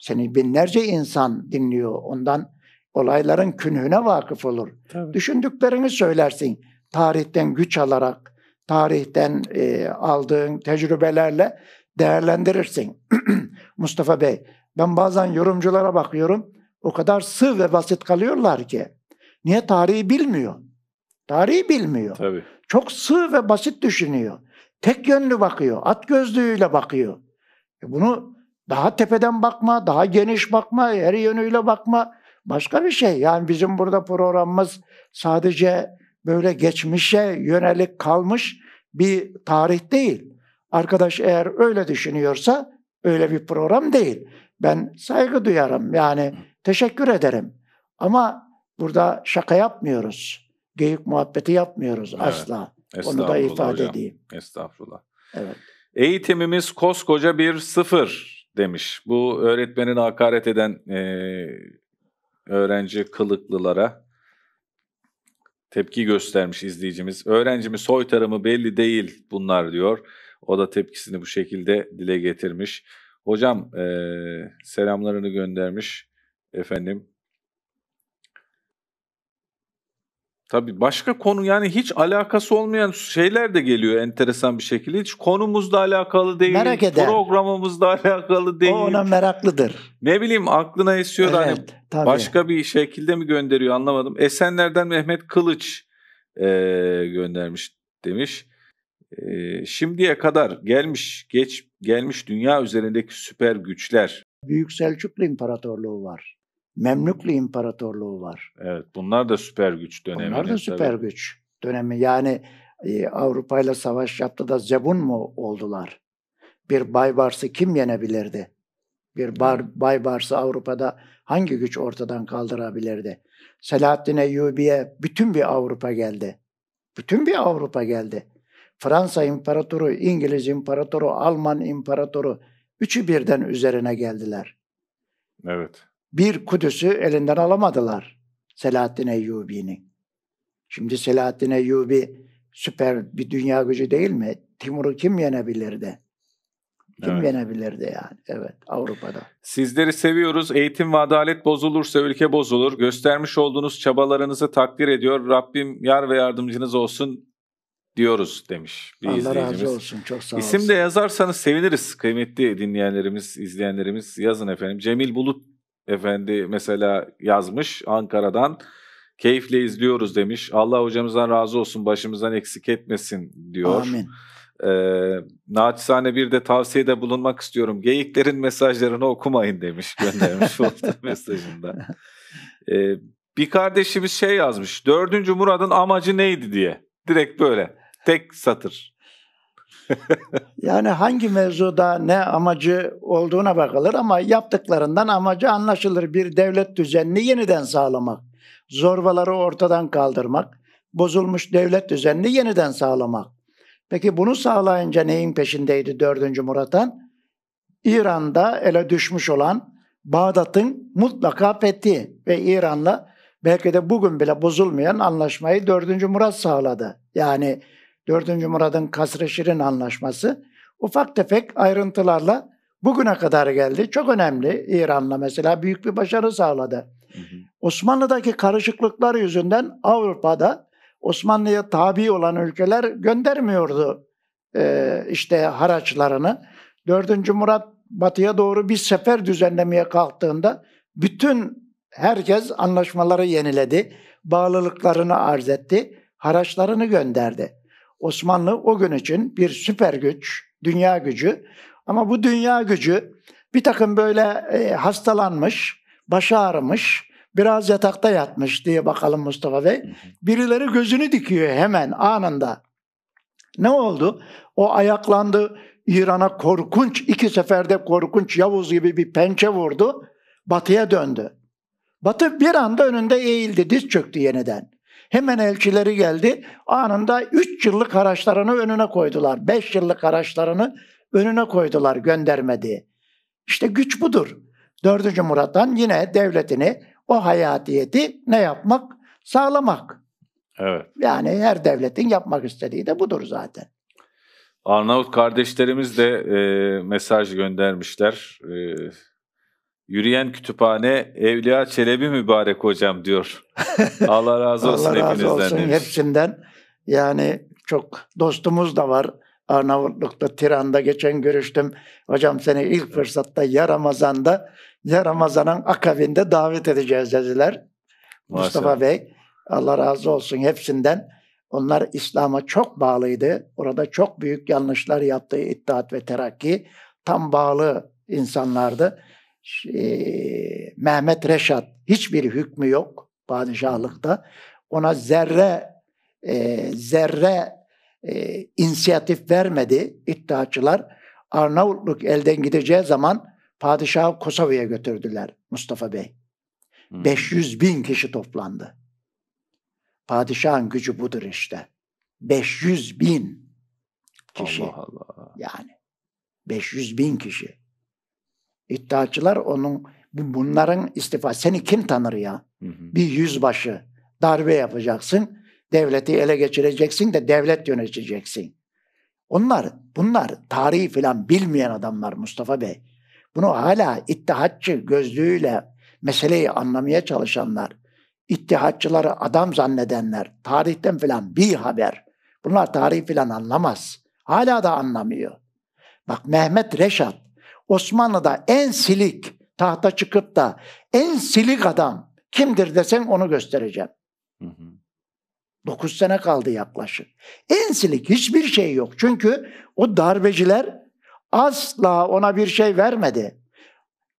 Seni binlerce insan dinliyor. Ondan olayların künhüne vakıf olur. Tabii. Düşündüklerini söylersin. Tarihten güç alarak, tarihten e, aldığın tecrübelerle değerlendirirsin. Mustafa Bey, ben bazen yorumculara bakıyorum. O kadar sığ ve basit kalıyorlar ki. Niye tarihi bilmiyor? Tarihi bilmiyor. Tabii. Çok sığ ve basit düşünüyor. Tek yönlü bakıyor. At gözlüğüyle bakıyor. E, bunu daha tepeden bakma, daha geniş bakma, her yönüyle bakma başka bir şey. Yani bizim burada programımız sadece böyle geçmişe yönelik kalmış bir tarih değil. Arkadaş eğer öyle düşünüyorsa öyle bir program değil. Ben saygı duyarım yani teşekkür ederim. Ama burada şaka yapmıyoruz. Geyik muhabbeti yapmıyoruz evet. asla. Onu da ifade hocam. edeyim. Estağfurullah. Evet. Eğitimimiz koskoca bir sıfır demiş. Bu öğretmenin hakaret eden e, öğrenci kılıklılara tepki göstermiş izleyicimiz. Öğrencimi soytarımı belli değil bunlar diyor. O da tepkisini bu şekilde dile getirmiş. Hocam e, selamlarını göndermiş efendim. Tabii başka konu yani hiç alakası olmayan şeyler de geliyor enteresan bir şekilde. Hiç konumuzla alakalı değil, Merak eder. programımızla alakalı değil. O ona meraklıdır. Ne bileyim aklına esiyor hani evet, hani tabii. başka bir şekilde mi gönderiyor anlamadım. Esenler'den Mehmet Kılıç e, göndermiş demiş. E, şimdiye kadar gelmiş geç gelmiş dünya üzerindeki süper güçler. Büyük Selçuklu İmparatorluğu var. Memlükli İmparatorluğu var. Evet bunlar da süper güç dönemi. Bunlar da süper tabii. güç dönemi. Yani e, Avrupa ile savaş yaptı da zebun mu oldular? Bir Baybars'ı kim yenebilirdi? Bir bar, Baybars'ı Avrupa'da hangi güç ortadan kaldırabilirdi? Selahattin Eyyubi'ye bütün bir Avrupa geldi. Bütün bir Avrupa geldi. Fransa İmparatoru, İngiliz İmparatoru, Alman İmparatoru üçü birden üzerine geldiler. Evet bir Kudüs'ü elinden alamadılar Selahattin Eyyubi'nin. Şimdi Selahattin Eyyubi süper bir dünya gücü değil mi? Timur'u kim yenebilirdi? Kim evet. yenebilirdi yani? Evet Avrupa'da. Sizleri seviyoruz. Eğitim ve adalet bozulursa ülke bozulur. Göstermiş olduğunuz çabalarınızı takdir ediyor. Rabbim yar ve yardımcınız olsun diyoruz demiş bir Allah izleyicimiz. razı olsun çok sağ olsun. İsim de yazarsanız seviniriz kıymetli dinleyenlerimiz, izleyenlerimiz yazın efendim. Cemil Bulut Efendi mesela yazmış Ankara'dan. Keyifle izliyoruz demiş. Allah hocamızdan razı olsun başımızdan eksik etmesin diyor. Amin. Ee, naçizane bir de tavsiyede bulunmak istiyorum. Geyiklerin mesajlarını okumayın demiş göndermiş oldu mesajında. Ee, bir kardeşimiz şey yazmış. Dördüncü Murad'ın amacı neydi diye. Direkt böyle. Tek satır. Yani hangi mevzuda ne amacı olduğuna bakılır ama yaptıklarından amacı anlaşılır. Bir devlet düzenini yeniden sağlamak, zorbaları ortadan kaldırmak, bozulmuş devlet düzenini yeniden sağlamak. Peki bunu sağlayınca neyin peşindeydi 4. Murat Han? İran'da ele düşmüş olan Bağdat'ın mutlaka fethi ve İran'la belki de bugün bile bozulmayan anlaşmayı 4. Murat sağladı. Yani 4. Murad'ın Kasr-ı Şirin anlaşması ufak tefek ayrıntılarla bugüne kadar geldi. Çok önemli İran'la mesela büyük bir başarı sağladı. Hı hı. Osmanlı'daki karışıklıklar yüzünden Avrupa'da Osmanlı'ya tabi olan ülkeler göndermiyordu e, işte haraçlarını. 4. Murat batıya doğru bir sefer düzenlemeye kalktığında bütün herkes anlaşmaları yeniledi, bağlılıklarını arz etti, haraçlarını gönderdi. Osmanlı o gün için bir süper güç, dünya gücü. Ama bu dünya gücü bir takım böyle e, hastalanmış, baş ağrımış, biraz yatakta yatmış diye bakalım Mustafa Bey. Birileri gözünü dikiyor hemen anında. Ne oldu? O ayaklandı. İran'a korkunç, iki seferde korkunç Yavuz gibi bir pençe vurdu. Batı'ya döndü. Batı bir anda önünde eğildi, diz çöktü yeniden. Hemen elçileri geldi. Anında 3 yıllık araçlarını önüne koydular. 5 yıllık araçlarını önüne koydular göndermedi. İşte güç budur. 4. Murat'tan yine devletini o hayatiyeti ne yapmak? Sağlamak. Evet. Yani her devletin yapmak istediği de budur zaten. Arnavut kardeşlerimiz de e, mesaj göndermişler. E, Yürüyen kütüphane Evliya Çelebi mübarek hocam diyor. Allah razı olsun Allah razı hepinizden. Olsun hepsinden. Yani çok dostumuz da var. Arnavutluk'ta Tiran'da geçen görüştüm. Hocam seni ilk fırsatta ya Ramazan'da ya Ramazan'ın akabinde davet edeceğiz dediler. Maşallah. Mustafa Bey Allah razı olsun hepsinden. Onlar İslam'a çok bağlıydı. Orada çok büyük yanlışlar yaptığı İttihat ve Terakki. Tam bağlı insanlardı. E, Mehmet Reşat hiçbir hükmü yok padişahlıkta. Ona zerre e, zerre e, inisiyatif vermedi iddiaçılar. Arnavutluk elden gideceği zaman padişahı Kosova'ya götürdüler Mustafa Bey. Hmm. 500 bin kişi toplandı. Padişahın gücü budur işte. 500 bin kişi. Allah Allah. Yani 500 bin kişi. İddiaçılar onun bunların istifa. Seni kim tanır ya? Hı hı. Bir yüzbaşı darbe yapacaksın. Devleti ele geçireceksin de devlet yöneteceksin. Onlar bunlar tarihi filan bilmeyen adamlar Mustafa Bey. Bunu hala ittihatçı gözlüğüyle meseleyi anlamaya çalışanlar, ittihatçıları adam zannedenler, tarihten filan bir haber. Bunlar tarihi filan anlamaz. Hala da anlamıyor. Bak Mehmet Reşat Osmanlı'da en silik tahta çıkıp da en silik adam kimdir desen onu göstereceğim. Hı hı. 9 sene kaldı yaklaşık. En silik hiçbir şey yok. Çünkü o darbeciler asla ona bir şey vermedi.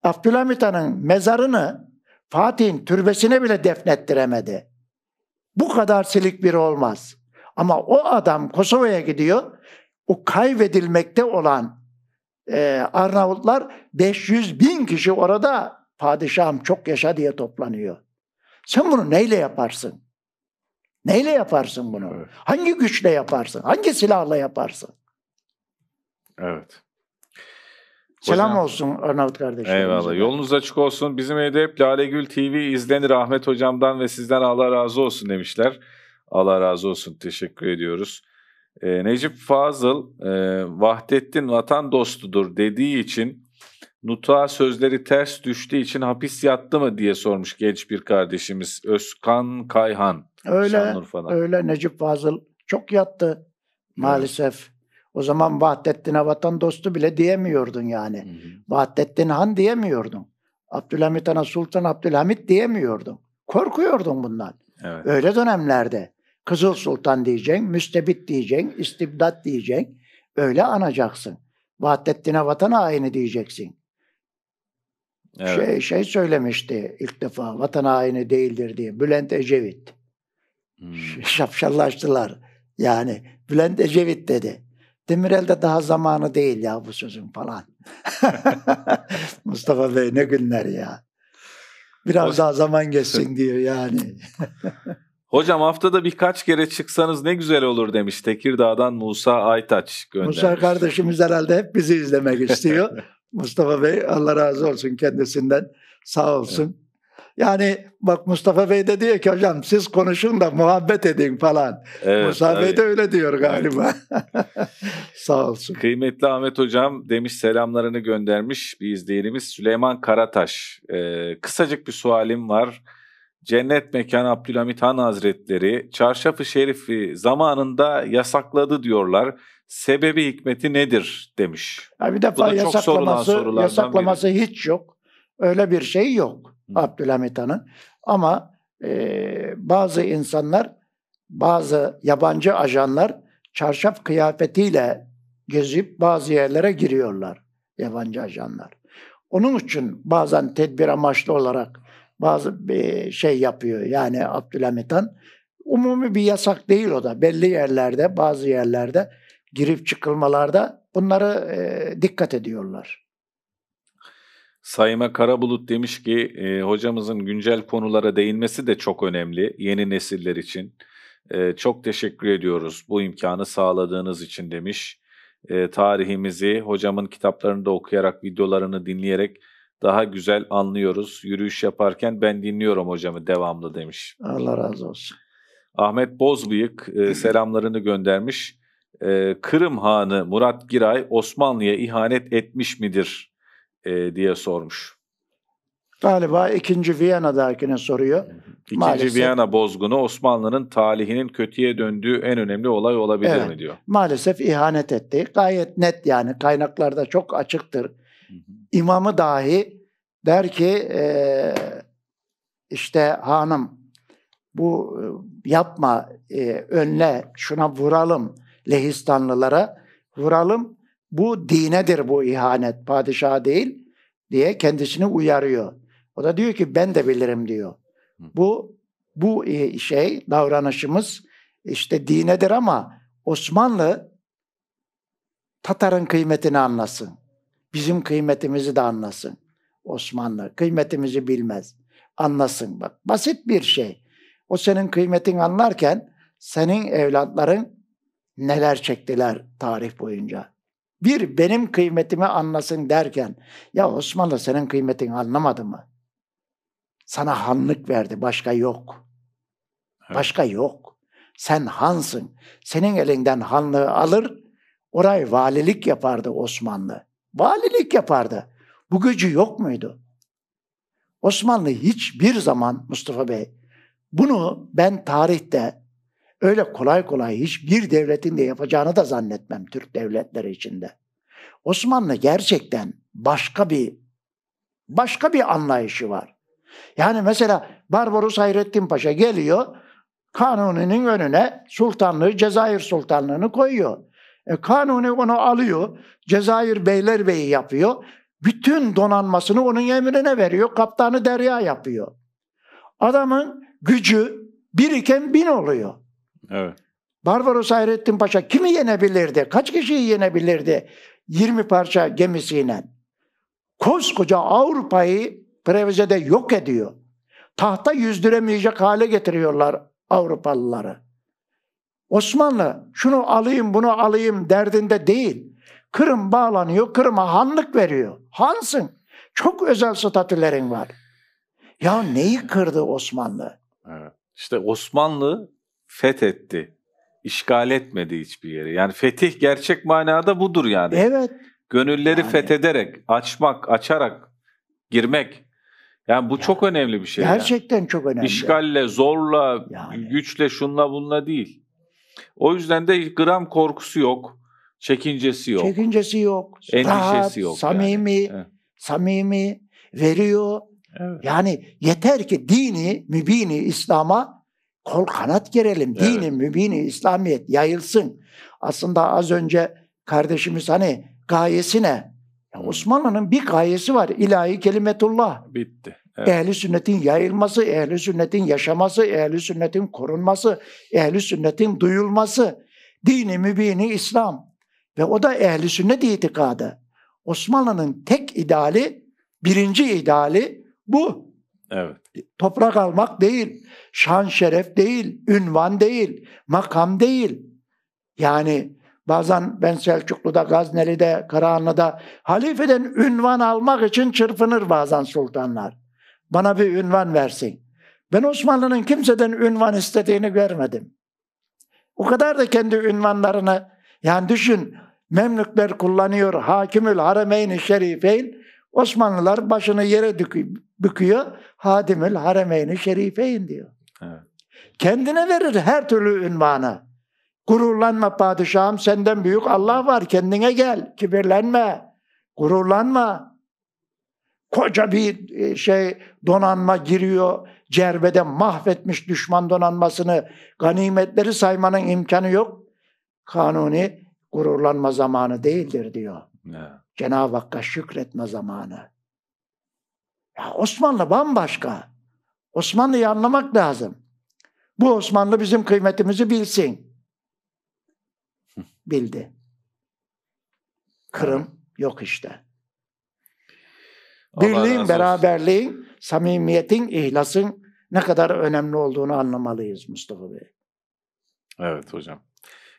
Abdülhamit Han'ın mezarını Fatih'in türbesine bile defnettiremedi. Bu kadar silik biri olmaz. Ama o adam Kosova'ya gidiyor. O kaybedilmekte olan e, Arnavutlar 500 bin kişi orada padişahım çok yaşa diye toplanıyor. Sen bunu neyle yaparsın? Neyle yaparsın bunu? Evet. Hangi güçle yaparsın? Hangi silahla yaparsın? Evet. Selam hocam, olsun Arnavut kardeşim. Eyvallah. Yolunuz açık olsun. Bizim evde hep Lale Gül TV izlenir. Ahmet hocamdan ve sizden Allah razı olsun demişler. Allah razı olsun. Teşekkür ediyoruz. E, Necip Fazıl e, Vahdettin vatan dostudur dediği için Nutuğa sözleri ters düştüğü için hapis yattı mı diye sormuş genç bir kardeşimiz Özkan Kayhan. Öyle, öyle Necip Fazıl çok yattı maalesef. Evet. O zaman Vahdettin'e vatan dostu bile diyemiyordun yani. Hı hı. Vahdettin Han diyemiyordun. Abdülhamit Ana Sultan Abdülhamit diyemiyordun. Korkuyordun bundan. Evet. Öyle dönemlerde. Kızıl Sultan diyeceksin, müstebit diyeceksin, istibdat diyeceksin. Öyle anacaksın. Vahdettin'e vatan haini diyeceksin. Evet. Şey, şey söylemişti ilk defa vatan haini değildir diye. Bülent Ecevit. Hmm. Şapşallaştılar. Yani Bülent Ecevit dedi. Demirel de daha zamanı değil ya bu sözün falan. Mustafa Bey ne günler ya. Biraz daha zaman geçsin diyor yani. Hocam haftada birkaç kere çıksanız ne güzel olur demiş Tekirdağ'dan Musa Aytaç göndermiş. Musa kardeşimiz herhalde hep bizi izlemek istiyor. Mustafa Bey Allah razı olsun kendisinden sağ olsun. Yani bak Mustafa Bey de diyor ki hocam siz konuşun da muhabbet edin falan. Evet, Mustafa tabii. Bey de öyle diyor galiba. Sağ olsun. Kıymetli Ahmet Hocam demiş selamlarını göndermiş bir izleyenimiz Süleyman Karataş. Ee, kısacık bir sualim var. Cennet Mekan Abdülhamit Han Hazretleri Çarşafı Şerif'i zamanında yasakladı diyorlar. Sebebi hikmeti nedir demiş. Ya bir defa Bu yasaklaması biri. hiç yok. Öyle bir şey yok Hı. Abdülhamit Han'ın. Ama e, bazı insanlar, bazı yabancı ajanlar çarşaf kıyafetiyle gezip bazı yerlere giriyorlar yabancı ajanlar. Onun için bazen tedbir amaçlı olarak bazı bir şey yapıyor. Yani Abdülhamit Han umumi bir yasak değil o da. Belli yerlerde, bazı yerlerde girip çıkılmalarda bunları e, dikkat ediyorlar. Sayma Karabulut demiş ki e, hocamızın güncel konulara değinmesi de çok önemli yeni nesiller için. E, çok teşekkür ediyoruz bu imkanı sağladığınız için demiş. E, tarihimizi hocamın kitaplarını okuyarak, videolarını dinleyerek daha güzel anlıyoruz. Yürüyüş yaparken ben dinliyorum hocamı devamlı demiş. Allah razı olsun. Ahmet Bozbıyık e, selamlarını göndermiş. E, Kırım Hanı Murat Giray Osmanlı'ya ihanet etmiş midir e, diye sormuş. Galiba ikinci Viyana'dakine soruyor. İkinci Maalesef, Viyana bozgunu Osmanlı'nın talihinin kötüye döndüğü en önemli olay olabilir evet, mi diyor. Maalesef ihanet etti. Gayet net yani kaynaklarda çok açıktır İmamı dahi der ki e, işte hanım bu yapma e, önle şuna vuralım Lehistanlılara vuralım bu dinedir bu ihanet padişah değil diye kendisini uyarıyor. O da diyor ki ben de bilirim diyor. Bu bu e, şey davranışımız işte dinedir ama Osmanlı Tatar'ın kıymetini anlasın. Bizim kıymetimizi de anlasın. Osmanlı kıymetimizi bilmez. Anlasın bak. Basit bir şey. O senin kıymetin anlarken senin evlatların neler çektiler tarih boyunca. Bir benim kıymetimi anlasın derken ya Osmanlı senin kıymetini anlamadı mı? Sana hanlık verdi başka yok. Başka yok. Sen hansın. Senin elinden hanlığı alır orayı valilik yapardı Osmanlı. Valilik yapardı. Bu gücü yok muydu? Osmanlı hiçbir zaman Mustafa Bey bunu ben tarihte öyle kolay kolay hiçbir devletin de yapacağını da zannetmem Türk devletleri içinde. Osmanlı gerçekten başka bir başka bir anlayışı var. Yani mesela Barbaros Hayrettin Paşa geliyor, Kanuni'nin önüne sultanlığı, Cezayir sultanlığını koyuyor. E, Kanuni onu alıyor. Cezayir Beylerbeyi yapıyor. Bütün donanmasını onun emrine veriyor. Kaptanı derya yapıyor. Adamın gücü biriken bin oluyor. Evet. Barbaros Hayrettin Paşa kimi yenebilirdi? Kaç kişiyi yenebilirdi? 20 parça gemisiyle. Koskoca Avrupa'yı Previze'de yok ediyor. Tahta yüzdüremeyecek hale getiriyorlar Avrupalıları. Osmanlı şunu alayım bunu alayım derdinde değil. Kırım bağlanıyor, Kırım'a hanlık veriyor. Hansın. Çok özel statülerin var. Ya neyi kırdı Osmanlı? Evet. İşte Osmanlı fethetti. İşgal etmedi hiçbir yeri. Yani fetih gerçek manada budur yani. Evet. Gönülleri yani. fethederek, açmak, açarak girmek. Yani bu yani. çok önemli bir şey. Gerçekten yani. çok önemli. İşgalle, zorla, yani. güçle, şunla bunla değil. O yüzden de gram korkusu yok, çekincesi yok. Çekincesi yok. Endişesi rahat, yok. Samimi, yani. samimi veriyor. Evet. Yani yeter ki dini, mübini İslam'a kol kanat gerelim. Evet. Dini, mübini İslamiyet yayılsın. Aslında az önce kardeşimiz hani gayesine Osmanlı'nın bir gayesi var. İlahi kelimetullah. Bitti. Evet. Ehli sünnetin yayılması, ehli sünnetin yaşaması, ehli sünnetin korunması, ehli sünnetin duyulması. Dini mübini İslam ve o da ehli sünnet itikadı. Osmanlı'nın tek ideali, birinci ideali bu. Evet. Toprak almak değil, şan şeref değil, ünvan değil, makam değil. Yani bazen ben Selçuklu'da, Gazneli'de, Karahanlı'da halifeden ünvan almak için çırpınır bazen sultanlar. Bana bir ünvan versin. Ben Osmanlı'nın kimseden ünvan istediğini görmedim. O kadar da kendi ünvanlarını yani düşün Memlükler kullanıyor Hakimül Haremeyn-i Şerifeyn. Osmanlılar başını yere büküyor. Hadimül Haremeyn-i Şerifeyn diyor. Evet. Kendine verir her türlü ünvanı. Gururlanma padişahım senden büyük Allah var kendine gel. Kibirlenme. Gururlanma koca bir e, şey donanma giriyor. Cervede mahvetmiş düşman donanmasını. Ganimetleri saymanın imkanı yok. Kanuni gururlanma zamanı değildir diyor. Ne? Cenab-ı Hakk'a şükretme zamanı. Ya Osmanlı bambaşka. Osmanlı'yı anlamak lazım. Bu Osmanlı bizim kıymetimizi bilsin. Bildi. Kırım yok işte. Birliğin, beraberliğin, samimiyetin, ihlasın ne kadar önemli olduğunu anlamalıyız Mustafa Bey. Evet hocam.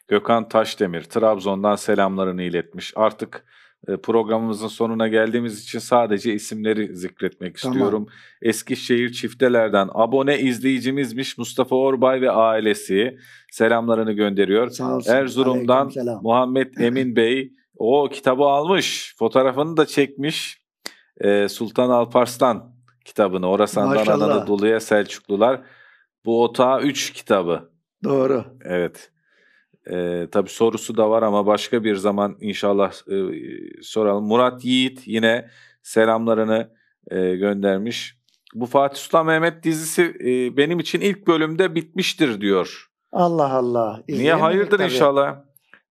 Gökhan Taşdemir Trabzon'dan selamlarını iletmiş. Artık e, programımızın sonuna geldiğimiz için sadece isimleri zikretmek tamam. istiyorum. Eskişehir çiftelerden abone izleyicimizmiş Mustafa Orbay ve ailesi selamlarını gönderiyor. Sağ olsun. Erzurum'dan Muhammed Emin Bey o kitabı almış, fotoğrafını da çekmiş e, Sultan Alparslan kitabını Orasan'dan Maşallah. Anadolu'ya Selçuklular. Bu otağa 3 kitabı. Doğru. Evet. E, tabii sorusu da var ama başka bir zaman inşallah e, soralım. Murat Yiğit yine selamlarını e, göndermiş. Bu Fatih Sultan Mehmet dizisi e, benim için ilk bölümde bitmiştir diyor. Allah Allah. İzleyelim Niye hayırdır tabii. inşallah?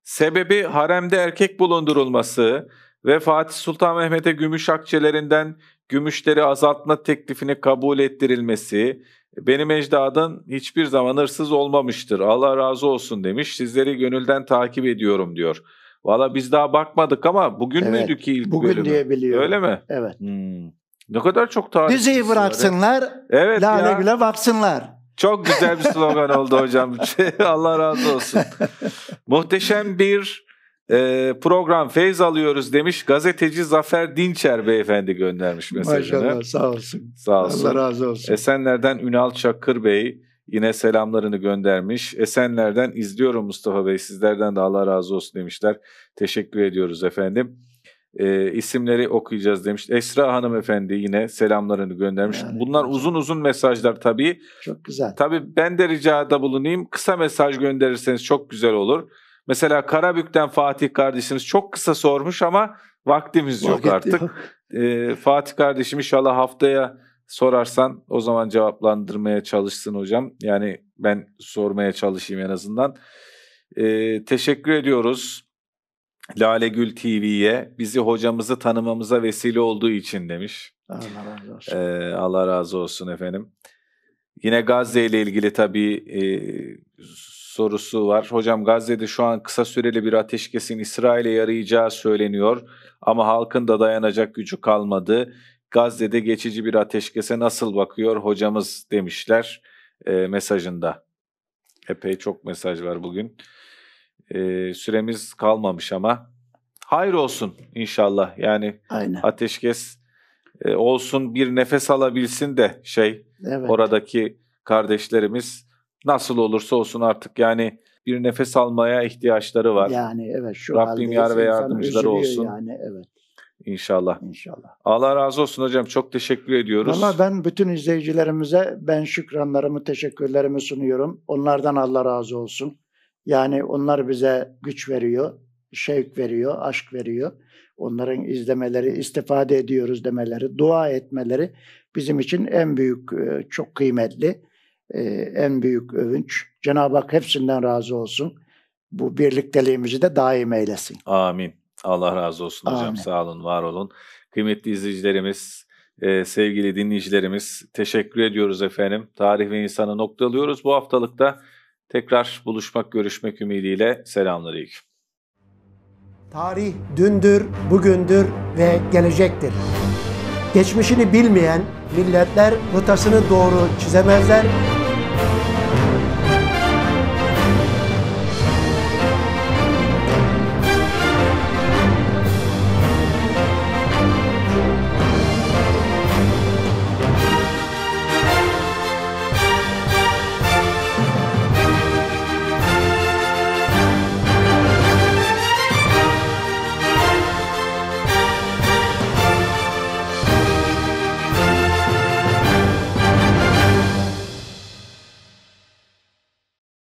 Sebebi haremde erkek bulundurulması, ve Fatih Sultan Mehmet'e gümüş akçelerinden gümüşleri azaltma teklifini kabul ettirilmesi, benim ecdadın hiçbir zaman hırsız olmamıştır. Allah razı olsun demiş. Sizleri gönülden takip ediyorum diyor. Valla biz daha bakmadık ama bugün evet, müydü ki ilk bugün bölümü? diye biliyorum. Öyle mi? Evet. Hmm. Ne kadar çok tarih. Düzeyi bıraksınlar. Evet Lale ya. güle baksınlar. Çok güzel bir slogan oldu hocam. Allah razı olsun. Muhteşem bir e, program feyz alıyoruz demiş gazeteci Zafer Dinçer beyefendi göndermiş mesajını. Maşallah sağ olsun. Sağ olsun. Allah razı olsun. Esenler'den Ünal Çakır Bey yine selamlarını göndermiş. Esenler'den izliyorum Mustafa Bey sizlerden de Allah razı olsun demişler. Teşekkür ediyoruz efendim. E, isimleri okuyacağız demiş. Esra Hanım Efendi yine selamlarını göndermiş. Yani, Bunlar uzun uzun mesajlar tabii. Çok güzel. Tabii ben de ricada bulunayım. Kısa mesaj gönderirseniz çok güzel olur. Mesela Karabük'ten Fatih kardeşiniz çok kısa sormuş ama vaktimiz yok Vakit artık. Ee, Fatih kardeşim inşallah haftaya sorarsan o zaman cevaplandırmaya çalışsın hocam. Yani ben sormaya çalışayım en azından. Ee, teşekkür ediyoruz Lale Gül TV'ye. Bizi hocamızı tanımamıza vesile olduğu için demiş. Allah razı olsun. Ee, Allah razı olsun efendim. Yine Gazze ile ilgili tabii e, sorusu var. Hocam Gazze'de şu an kısa süreli bir ateşkesin İsrail'e yarayacağı söyleniyor ama halkın da dayanacak gücü kalmadı. Gazze'de geçici bir ateşkese nasıl bakıyor hocamız demişler e, mesajında. Epey çok mesaj var bugün. E, süremiz kalmamış ama hayır olsun inşallah. Yani Aynen. ateşkes e, olsun bir nefes alabilsin de şey evet. oradaki kardeşlerimiz nasıl olursa olsun artık yani bir nefes almaya ihtiyaçları var. Yani evet şu Rabbim yar ve yardımcıları olsun. Yani evet. İnşallah. İnşallah. Allah razı olsun hocam. Çok teşekkür ediyoruz. Ama ben bütün izleyicilerimize ben şükranlarımı, teşekkürlerimi sunuyorum. Onlardan Allah razı olsun. Yani onlar bize güç veriyor, şevk veriyor, aşk veriyor. Onların izlemeleri, istifade ediyoruz demeleri, dua etmeleri bizim için en büyük, e, çok kıymetli e, en büyük övünç. Cenab-ı Hak hepsinden razı olsun. Bu birlikteliğimizi de daim eylesin. Amin. Allah razı olsun hocam. Amin. Sağ olun, var olun. Kıymetli izleyicilerimiz, e, sevgili dinleyicilerimiz teşekkür ediyoruz efendim. Tarih ve insanı noktalıyoruz. Bu haftalıkta tekrar buluşmak, görüşmek ümidiyle selamünaleyküm. Tarih dündür, bugündür ve gelecektir. Geçmişini bilmeyen milletler rotasını doğru çizemezler